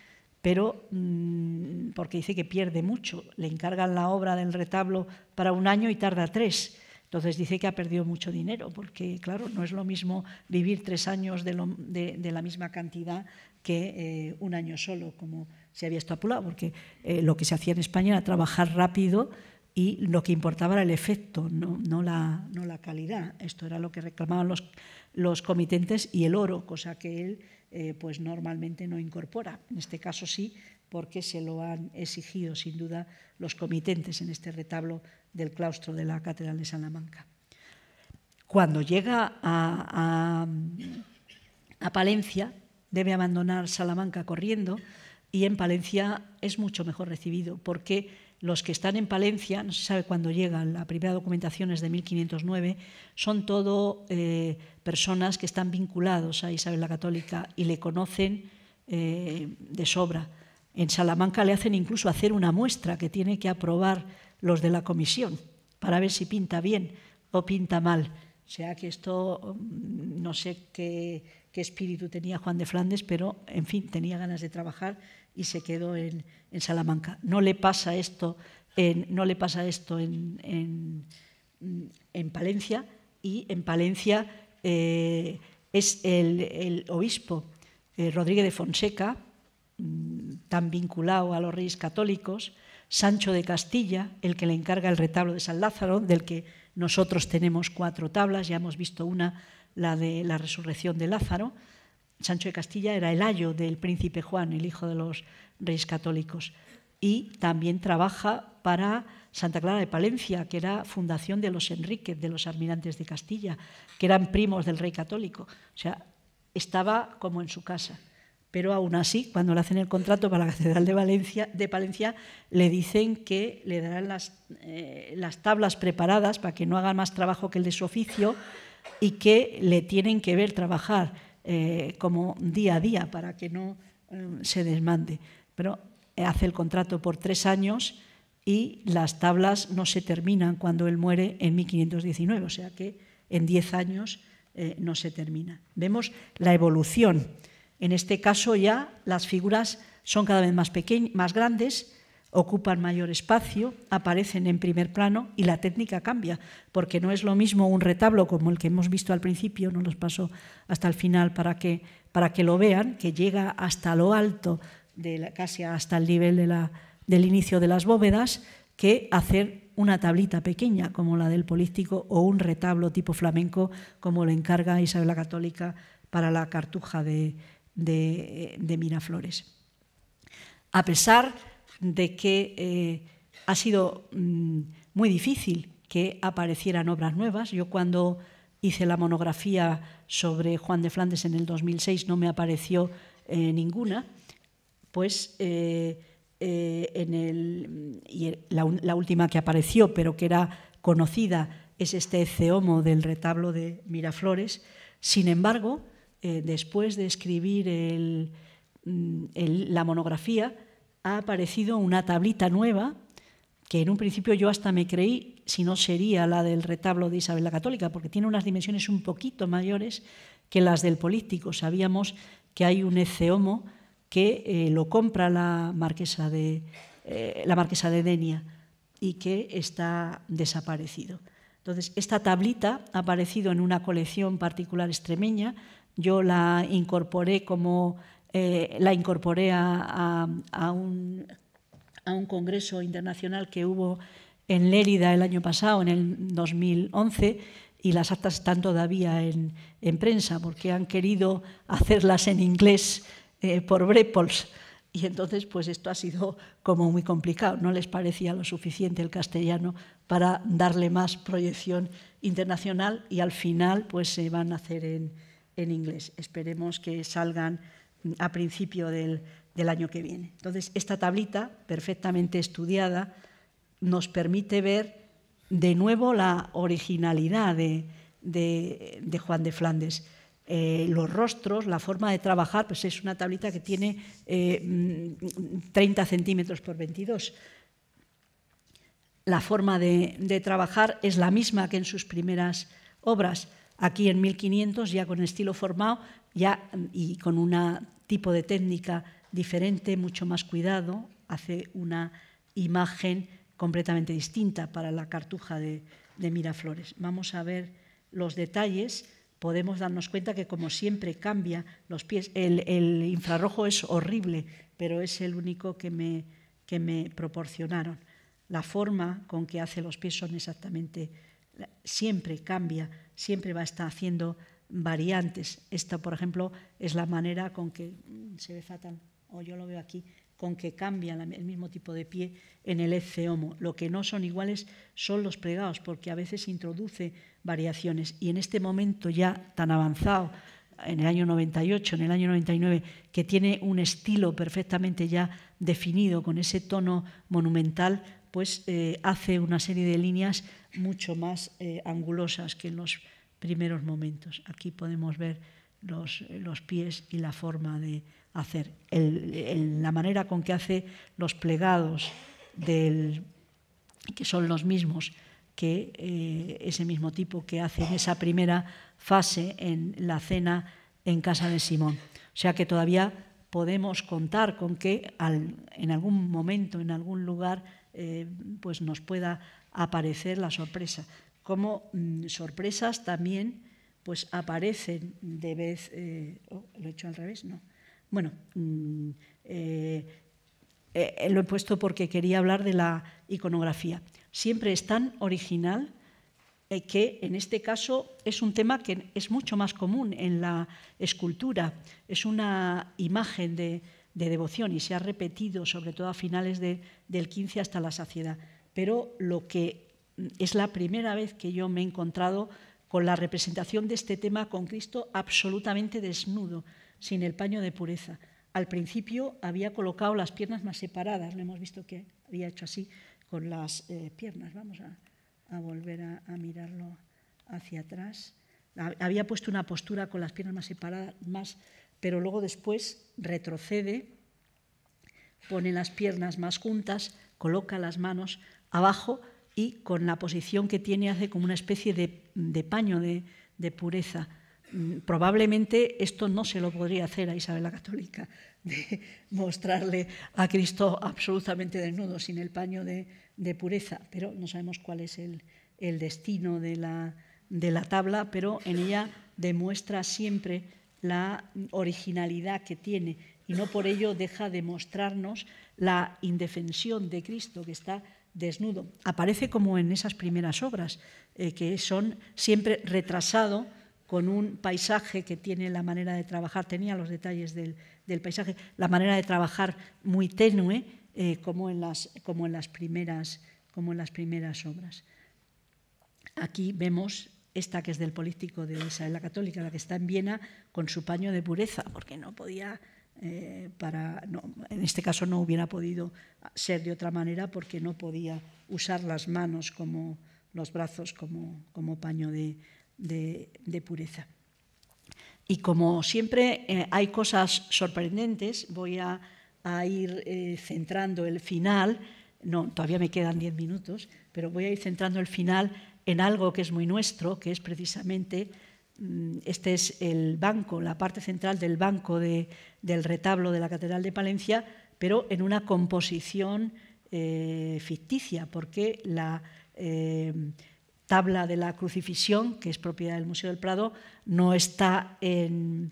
pero mm, porque dice que pierde mucho. Le encargan la obra del retablo para un año y tarda tres. Entonces dice que ha perdido mucho dinero, porque claro, no es lo mismo vivir tres años de, la misma cantidad que eh, un año solo, como se había estapulado, porque eh, lo que se hacía en España era trabajar rápido y lo que importaba era el efecto, no, la, calidad. Esto era lo que reclamaban los comitentes y el oro, cosa que él eh, pues normalmente no incorpora. En este caso sí, porque se lo han exigido sin duda los comitentes en este retablo del claustro de la Catedral de Salamanca. Cuando llega a, a, a Palencia, debe abandonar Salamanca corriendo y en Palencia es mucho mejor recibido porque los que están en Palencia, no se sabe cuándo llegan, la primera documentación es de 1509, son todo eh, personas que están vinculados a Isabel la Católica y le conocen eh, de sobra. En Salamanca le hacen incluso hacer una muestra que tiene que aprobar los de la comisión para ver si pinta bien o pinta mal. O sea que esto, mm, no sé qué, qué espíritu tenía Juan de Flandes, pero en fin, tenía ganas de trabajar y se quedó en, Salamanca. No le pasa esto en, no le pasa esto en, Palencia y en Palencia eh, es el, obispo eh, Rodríguez de Fonseca, mm, tan vinculado a los reyes católicos, Sancho de Castilla, el que le encarga el retablo de San Lázaro, del que nosotros tenemos cuatro tablas, ya hemos visto una, la de la resurrección de Lázaro, Sancho de Castilla era el ayo del príncipe Juan, el hijo de los reyes católicos. Y también trabaja para Santa Clara de Palencia, que era fundación de los Enríquez, de los almirantes de Castilla, que eran primos del rey católico. O sea, estaba como en su casa. Pero aún así, cuando le hacen el contrato para la Catedral de, Palencia, le dicen que le darán las, eh, las tablas preparadas para que no haga más trabajo que el de su oficio y que le tienen que ver trabajar eh, como día a día para que no eh, se desmande. Pero hace el contrato por tres años y las tablas no se terminan cuando él muere en 1519, o sea que en diez años eh, no se termina. Vemos la evolución. En este caso ya las figuras son cada vez más, más grandes ocupan mayor espacio, aparecen en primer plano y la técnica cambia, porque no es lo mismo un retablo como el que hemos visto al principio, no los paso hasta el final para que, para que lo vean, que llega hasta lo alto, de casi hasta el nivel del inicio de las bóvedas, que hacer una tablita pequeña como la del político o un retablo tipo flamenco como lo encarga Isabel la Católica para la cartuja de, de, de Miraflores. A pesar de que eh, ha sido mm, muy difícil que aparecieran obras nuevas. Yo cuando hice la monografía sobre Juan de Flandes en el 2006 no me apareció eh, ninguna, pues eh, en el, mm, y la, última que apareció, pero que era conocida, es este Ceomo del retablo de Miraflores. Sin embargo, después de escribir mm, la monografía, ha aparecido una tablita nueva que en un principio yo hasta me creí si no sería la del retablo de Isabel la Católica, porque tiene unas dimensiones un poquito mayores que las del político. Sabíamos que hay un eceomo que eh, lo compra la marquesa, de, eh, la marquesa de Denia y que está desaparecido. Entonces, esta tablita ha aparecido en una colección particular extremeña. Yo la incorporé como eh, la incorporé a, un, congreso internacional que hubo en Lérida el año pasado, en el 2011, y las actas están todavía en, prensa porque han querido hacerlas en inglés eh, por Brepols. Y entonces, pues esto ha sido como muy complicado. No les parecía lo suficiente el castellano para darle más proyección internacional y al final, pues se van a hacer en, en inglés. Esperemos que salgan a principio del, año que viene. Entonces, esta tablita, perfectamente estudiada, nos permite ver de nuevo la originalidad de, Juan de Flandes. Eh, los rostros, la forma de trabajar, pues es una tablita que tiene 30 eh, mm, centímetros por 22. La forma de, trabajar es la misma que en sus primeras obras. Aquí en 1500, ya con estilo formado ya, y con un tipo de técnica diferente, mucho más cuidado, hace una imagen completamente distinta para la cartuja de, Miraflores. Vamos a ver los detalles podemos darnos cuenta que como siempre cambia los pies. El, infrarrojo es horrible, pero es el único que me, que me proporcionaron. La forma con que hace los pies son exactamente, siempre cambia siempre va a estar haciendo variantes. Esta, por ejemplo, es la manera con que, mm, se ve fatal, o yo lo veo aquí, con que cambian el mismo tipo de pie en el fcomo Lo que no son iguales son los plegados, porque a veces introduce variaciones. Y en este momento ya tan avanzado, en el año 98, en el año 99, que tiene un estilo perfectamente ya definido con ese tono monumental, pues eh, hace una serie de líneas mucho más eh, angulosas que en los primeros momentos. Aquí podemos ver los, pies y la forma de hacer, la manera con que hace los plegados, que son los mismos que eh, ese mismo tipo que hace en esa primera fase en la cena en casa de Simón. O sea que todavía podemos contar con que en algún momento, en algún lugar, eh, pues nos pueda aparecer la sorpresa. Como mm, sorpresas también pues aparecen de vez, eh, oh, lo he hecho al revés, no. Bueno, mm, eh, lo he puesto porque quería hablar de la iconografía. Siempre es tan original que en este caso es un tema que es mucho más común en la escultura. Es una imagen de, de devoción y se ha repetido, sobre todo a finales del 15 hasta la saciedad. Pero lo que mm, es la primera vez que yo me he encontrado con la representación de este tema con Cristo absolutamente desnudo, sin el paño de pureza. Al principio había colocado las piernas más separadas, lo hemos visto que había hecho así con las eh, piernas. Vamos a, volver a, mirarlo hacia atrás. Había puesto una postura con las piernas más separadas, más pero luego después retrocede, pone las piernas más juntas, coloca las manos abajo y con la posición que tiene hace como una especie de, paño de, pureza mm, probablemente esto no se lo podría hacer a Isabel la Católica, de mostrarle a Cristo absolutamente desnudo, sin el paño de, pureza, pero no sabemos cuál es el, el destino de la, de la, tabla, pero en ella demuestra siempre la originalidad que tiene y no por ello deja de mostrarnos la indefensión de Cristo que está desnudo. Aparece como en esas primeras obras, eh, que son siempre retrasado con un paisaje que tiene la manera de trabajar, tenía los detalles del, paisaje, la manera de trabajar muy tenue, eh, como, en las, como, en las primeras, como en las primeras obras. Aquí vemos esta que es del político de Isabel la Católica, la que está en Viena, con su paño de pureza, porque no podía, eh, para, no, en este caso no hubiera podido ser de otra manera porque no podía usar las manos como los brazos como, paño de, de, pureza. Y como siempre eh, hay cosas sorprendentes, voy a, ir eh, centrando el final, no, todavía me quedan diez minutos, pero voy a ir centrando el final en algo que es muy nuestro, que es precisamente, mm, este es el banco, la parte central del banco del retablo de la Catedral de Palencia, pero en una composición eh, ficticia, porque la eh, tabla de la crucifixión, que es propiedad del Museo del Prado, no está en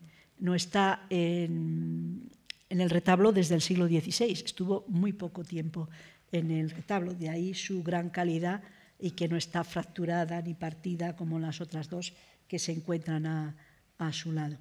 el retablo desde el siglo XVI, estuvo muy poco tiempo en el retablo, de ahí su gran calidad y que no está fracturada ni partida como las otras dos que se encuentran a, su lado.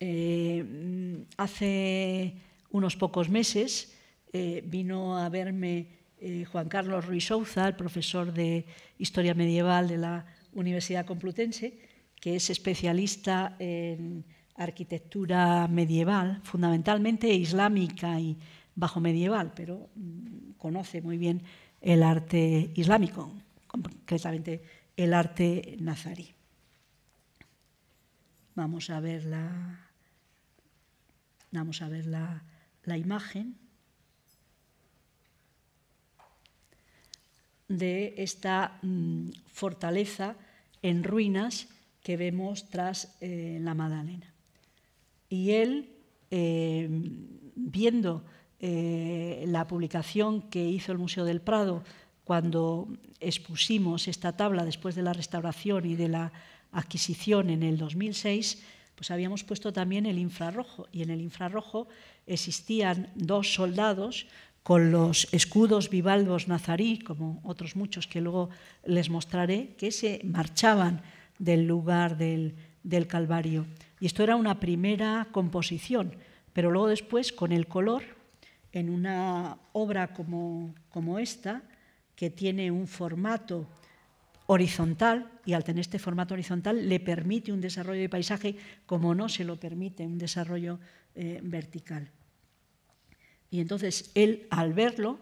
Eh, hace unos pocos meses eh, vino a verme eh, Juan Carlos Ruiz Souza, el profesor de Historia Medieval de la Universidad Complutense, que es especialista en arquitectura medieval, fundamentalmente islámica y bajo medieval, pero mm, conoce muy bien el arte islámico, concretamente el arte nazarí. Vamos a ver la, vamos a ver la, imagen de esta mm, fortaleza en ruinas que vemos tras eh, la Madalena. Y él, eh, viendo eh, la publicación que hizo el Museo del Prado cuando expusimos esta tabla después de la restauración y de la adquisición en el 2006, pues habíamos puesto también el infrarrojo y en el infrarrojo existían dos soldados con los escudos vivaldos nazarí, como otros muchos que luego les mostraré, que se marchaban del lugar del, del Calvario. Y esto era una primera composición, pero luego después con el color en una obra como, esta, que tiene un formato horizontal y al tener este formato horizontal le permite un desarrollo de paisaje como no se lo permite un desarrollo eh, vertical. Y entonces él al verlo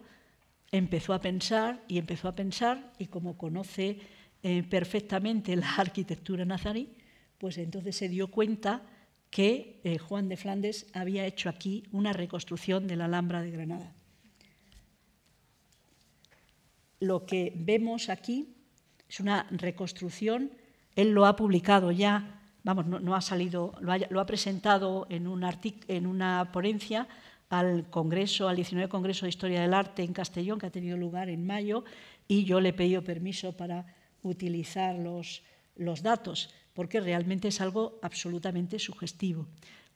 empezó a pensar y empezó a pensar y como conoce eh, perfectamente la arquitectura nazarí, pues entonces se dio cuenta que eh, Juan de Flandes había hecho aquí una reconstrucción de la Alhambra de Granada. Lo que vemos aquí es una reconstrucción, él lo ha publicado ya, vamos, no, ha salido, lo ha, presentado en, en una ponencia al Congreso, al 19 Congreso de Historia del Arte en Castellón, que ha tenido lugar en mayo, y yo le he pedido permiso para utilizar los datos porque realmente es algo absolutamente sugestivo.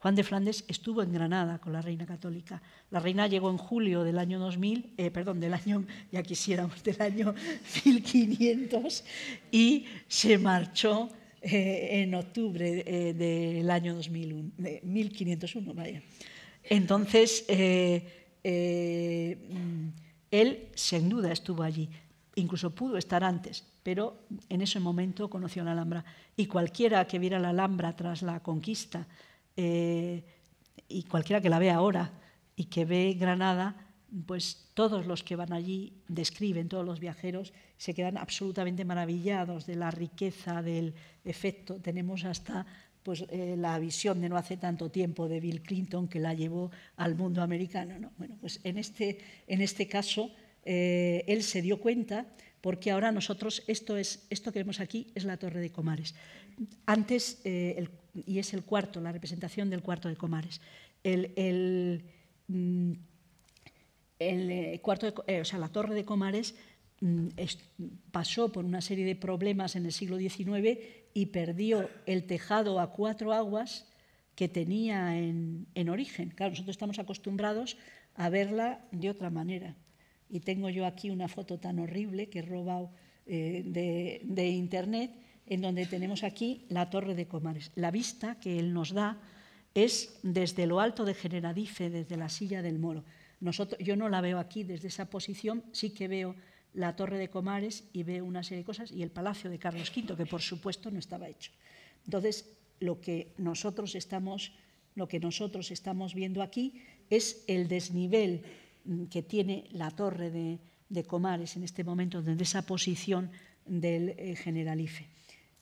Juan de Flandes estuvo en Granada con la reina católica. La reina llegó en julio del año 2000, eh, perdón, del año, ya quisiéramos, del año 1500 y se marchó eh, en octubre eh, del año 2001, 1501, vaya. Entonces, mm, él sin duda estuvo allí incluso pudo estar antes, pero en ese momento conoció la Alhambra. Y cualquiera que viera la Alhambra tras la conquista, eh, y cualquiera que la vea ahora y que ve Granada, pues todos los que van allí describen, todos los viajeros, se quedan absolutamente maravillados de la riqueza, del efecto. Tenemos hasta pues, eh, la visión de no hace tanto tiempo de Bill Clinton que la llevó al mundo americano. Bueno, pues en este, en este caso eh, él se dio cuenta, porque ahora nosotros, esto, es, esto que vemos aquí es la Torre de Comares. Antes, eh, y es el cuarto, la representación del cuarto de Comares. El, mm, eh, cuarto la Torre de Comares mm, pasó por una serie de problemas en el siglo XIX y perdió el tejado a cuatro aguas que tenía en, en origen. Claro, nosotros estamos acostumbrados a verla de otra manera y tengo yo aquí una foto tan horrible que he robado eh, de, internet, en donde tenemos aquí la Torre de Comares. La vista que él nos da es desde lo alto de Generadife, desde la silla del Moro. Nosotros, yo no la veo aquí desde esa posición, sí que veo la Torre de Comares y veo una serie de cosas y el Palacio de Carlos V, que por supuesto no estaba hecho. Entonces, lo que nosotros estamos, lo que nosotros estamos viendo aquí es el desnivel Mm, que tiene la torre de, Comares en este momento, desde esa posición del eh, generalife.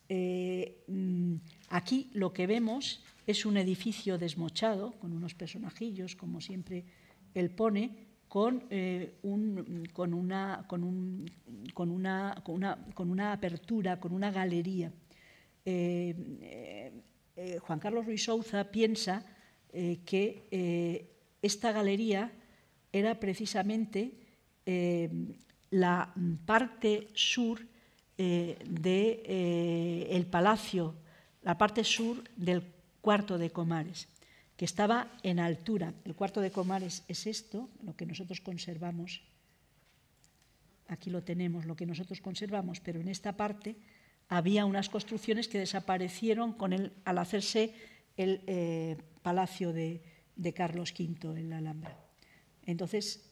Eh, mm, aquí lo que vemos es un edificio desmochado, con unos personajillos, como siempre él pone, con, eh, una, con, una, apertura, con una galería. Juan Carlos Ruiz Souza piensa que esta galería era precisamente eh, la parte sur eh, del eh, palacio, la parte sur del cuarto de Comares, que estaba en altura. El cuarto de Comares es esto, lo que nosotros conservamos. Aquí lo tenemos, lo que nosotros conservamos, pero en esta parte había unas construcciones que desaparecieron con el, al hacerse el palacio de, de Carlos V en la Alhambra. Entonces,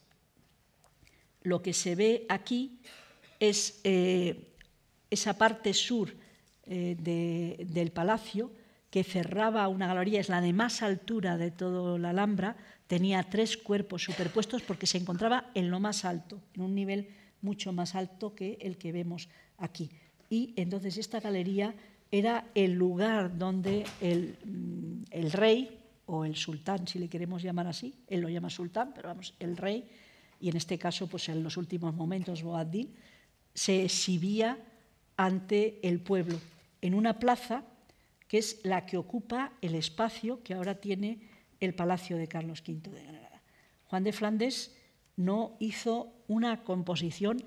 lo que se ve aquí es eh, esa parte sur eh, del palacio que cerraba una galería, es la de más altura de toda la Alhambra, tenía tres cuerpos superpuestos porque se encontraba en lo más alto, en un nivel mucho más alto que el que vemos aquí. Y entonces esta galería era el lugar donde el mm, rey o el sultán, si le queremos llamar así, él lo llama sultán, pero vamos, el rey, y en este caso, pues en los últimos momentos, Boabdil, se exhibía ante el pueblo en una plaza que es la que ocupa el espacio que ahora tiene el palacio de Carlos V de Granada. Juan de Flandes no hizo una composición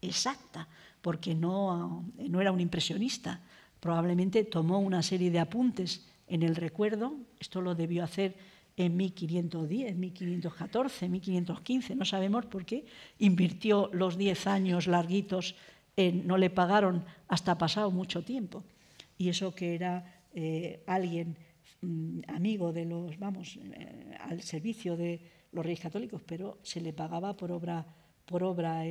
exacta, porque no, no era un impresionista. Probablemente tomó una serie de apuntes en el recuerdo, esto lo debió hacer en 1510, 1514, 1515, no sabemos por qué, invirtió los 10 años larguitos, en, no le pagaron hasta pasado mucho tiempo. Y eso que era eh, alguien mm, amigo de los, vamos, eh, al servicio de los reyes católicos, pero se le pagaba por obra, por obra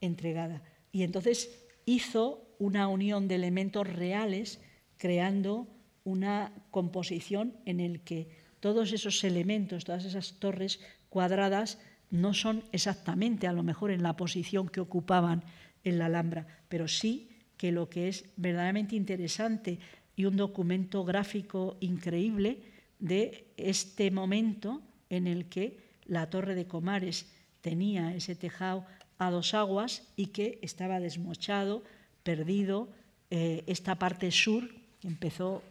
entregada. Y entonces hizo una unión de elementos reales creando una composición en el que todos esos elementos, todas esas torres cuadradas, no son exactamente a lo mejor en la posición que ocupaban en la Alhambra, pero sí que lo que es verdaderamente interesante y un documento gráfico increíble de este momento en el que la torre de Comares tenía ese tejado a dos aguas y que estaba desmochado, perdido, eh, esta parte sur, que empezó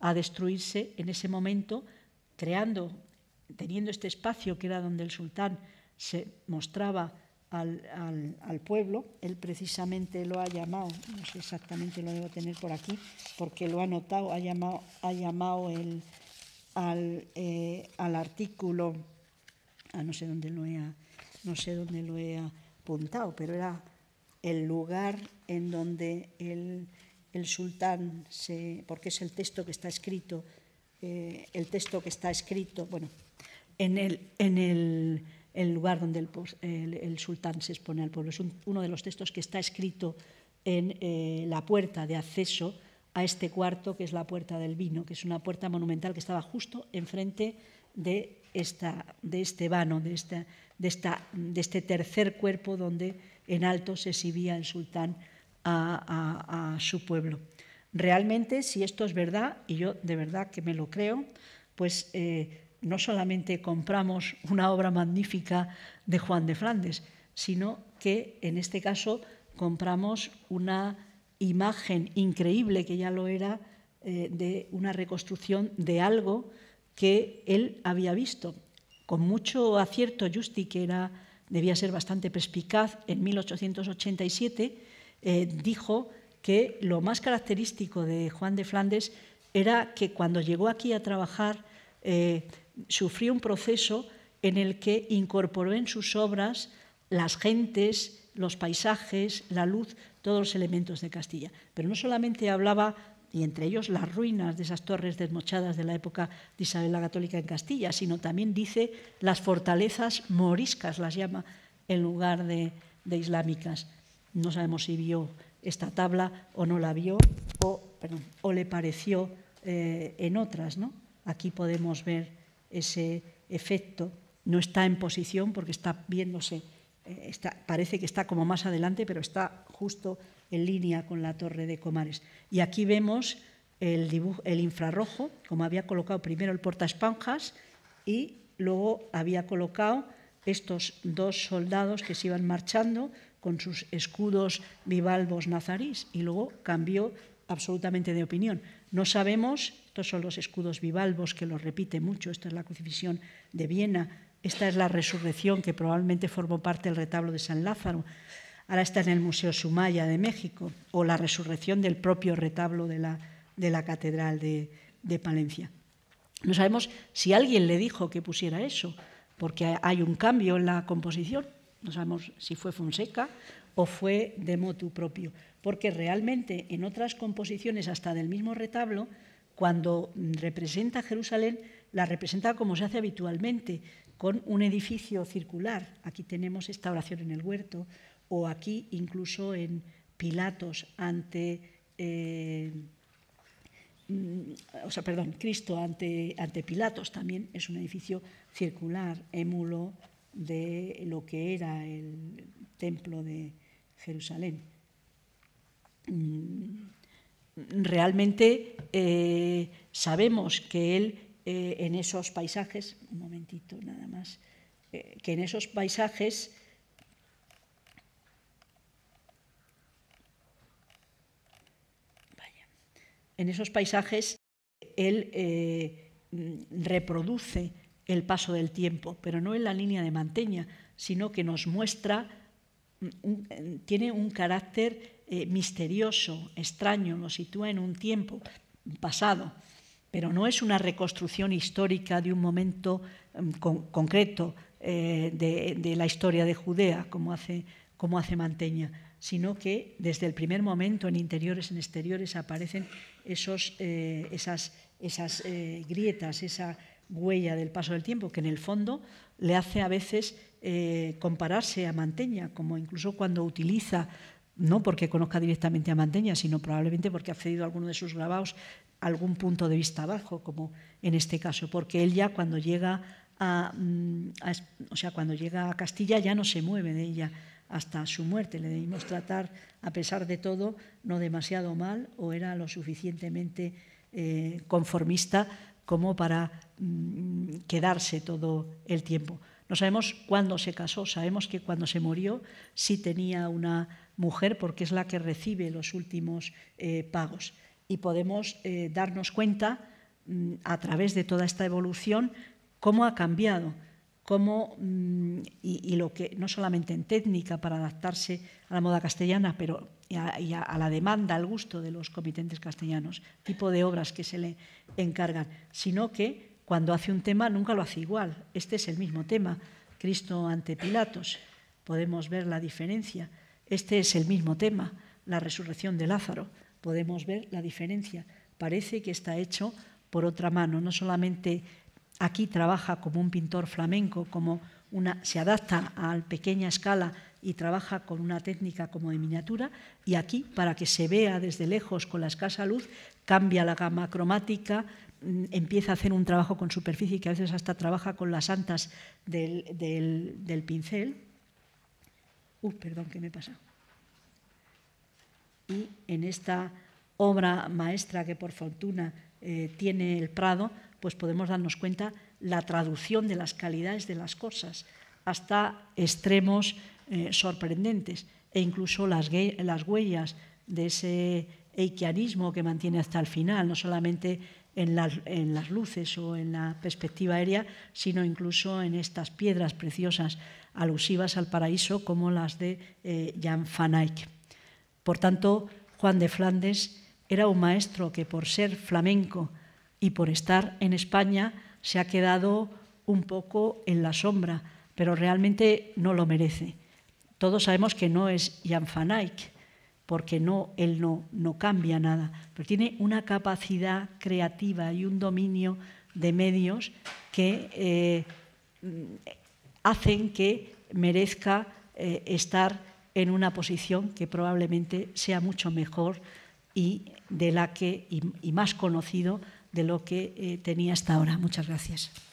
a destruirse en ese momento, creando, teniendo este espacio que era donde el sultán se mostraba al, pueblo. Él precisamente lo ha llamado, no sé exactamente, lo debo tener por aquí, porque lo ha notado, ha llamado, ha llamado eh, al, artículo, ah, a no sé dónde lo he, no sé dónde lo apuntado, pero era el lugar en donde él el sultán, se, porque es el texto que está escrito, eh, el texto que está escrito, bueno, en el, en el, lugar donde el, sultán se expone al pueblo. Es uno de los textos que está escrito en eh, la puerta de acceso a este cuarto, que es la puerta del vino, que es una puerta monumental que estaba justo enfrente de, esta, de este vano, de, esta, de, esta, de este tercer cuerpo donde en alto se exhibía el sultán a, su pueblo. Realmente, si esto es verdad, y yo de verdad que me lo creo, pues eh, no solamente compramos una obra magnífica de Juan de Flandes, sino que en este caso compramos una imagen increíble, que ya lo era, eh, de una reconstrucción de algo que él había visto. Con mucho acierto, Justi, que era, debía ser bastante perspicaz, en 1887 eh, dijo que lo más característico de Juan de Flandes era que cuando llegó aquí a trabajar eh, sufrió un proceso en el que incorporó en sus obras las gentes, los paisajes, la luz, todos los elementos de Castilla. Pero no solamente hablaba, y entre ellos las ruinas de esas torres desmochadas de la época de Isabel la Católica en Castilla, sino también dice las fortalezas moriscas, las llama en lugar de islámicas no sabemos si vio esta tabla o no la vio o, le pareció eh, en otras. ¿no? Aquí podemos ver ese efecto. No está en posición porque está viéndose, eh, parece que está como más adelante, pero está justo en línea con la torre de Comares. Y aquí vemos el, el infrarrojo, como había colocado primero el esponjas y luego había colocado estos dos soldados que se iban marchando con sus escudos bivalvos nazarís y luego cambió absolutamente de opinión. No sabemos, estos son los escudos bivalvos que lo repite mucho, esta es la crucifixión de Viena, esta es la resurrección que probablemente formó parte del retablo de San Lázaro, ahora está en el Museo Sumaya de México, o la resurrección del propio retablo de la, de la Catedral de, de Palencia. No sabemos si alguien le dijo que pusiera eso, porque hay un cambio en la composición, no sabemos si fue Fonseca o fue de motu propio, porque realmente en otras composiciones, hasta del mismo retablo, cuando representa Jerusalén, la representa como se hace habitualmente, con un edificio circular. Aquí tenemos esta oración en el huerto, o aquí incluso en Pilatos ante... Eh, sea, perdón, Cristo ante, ante Pilatos también es un edificio circular, émulo, de lo que era el templo de Jerusalén. Mm, realmente eh, sabemos que él eh, en esos paisajes, un momentito nada más, eh, que en esos paisajes vaya, en esos paisajes él mm, reproduce el paso del tiempo, pero no en la línea de Manteña, sino que nos muestra, tiene un carácter eh, misterioso, extraño, nos sitúa en un tiempo pasado, pero no es una reconstrucción histórica de un momento em, concreto eh, de, la historia de Judea, como hace, hace Manteña, sino que desde el primer momento en interiores, en exteriores, aparecen esos, eh, esas, esas grietas, esa huella del paso del tiempo, que en el fondo le hace a veces eh, compararse a Manteña, como incluso cuando utiliza, no porque conozca directamente a Manteña, sino probablemente porque ha cedido a alguno de sus grabados algún punto de vista abajo, como en este caso, porque él ya cuando llega a, mm, o sea, cuando llega a Castilla ya no se mueve de ella hasta su muerte. Le debimos tratar, a pesar de todo, no demasiado mal o era lo suficientemente eh, conformista como para Mm, quedarse todo el tiempo. No sabemos cuándo se casó, sabemos que cuando se murió sí tenía una mujer porque es la que recibe los últimos eh, pagos. Y podemos eh, darnos cuenta mm, a través de toda esta evolución cómo ha cambiado, cómo, mm, y, lo que no solamente en técnica para adaptarse a la moda castellana, pero y a la demanda, al gusto de los comitentes castellanos, tipo de obras que se le encargan, sino que cuando hace un tema nunca lo hace igual. Este es el mismo tema, Cristo ante Pilatos. Podemos ver la diferencia. Este es el mismo tema, la resurrección de Lázaro. Podemos ver la diferencia. Parece que está hecho por otra mano. No solamente aquí trabaja como un pintor flamenco, como una, se adapta a pequeña escala y trabaja con una técnica como de miniatura, y aquí, para que se vea desde lejos con la escasa luz, cambia la gama cromática, Mm, empieza a hacer un trabajo con superficie que a veces hasta trabaja con las antas del, pincel. Uh, perdón, ¿qué me pasa? Y en esta obra maestra que por fortuna eh, tiene el Prado, pues podemos darnos cuenta la traducción de las calidades de las cosas hasta extremos eh, sorprendentes e incluso las, las huellas de ese eikianismo que mantiene hasta el final, no solamente en las, luces o en la perspectiva aérea, sino incluso en estas piedras preciosas alusivas al paraíso, como las de eh, Jan van Eyck. Por tanto, Juan de Flandes era un maestro que por ser flamenco y por estar en España se ha quedado un poco en la sombra, pero realmente no lo merece. Todos sabemos que no es Jan van Eyck, porque no, él no, cambia nada, pero tiene una capacidad creativa y un dominio de medios que eh, hacen que merezca eh, estar en una posición que probablemente sea mucho mejor y de la que y, más conocido de lo que eh, tenía hasta ahora. Muchas gracias.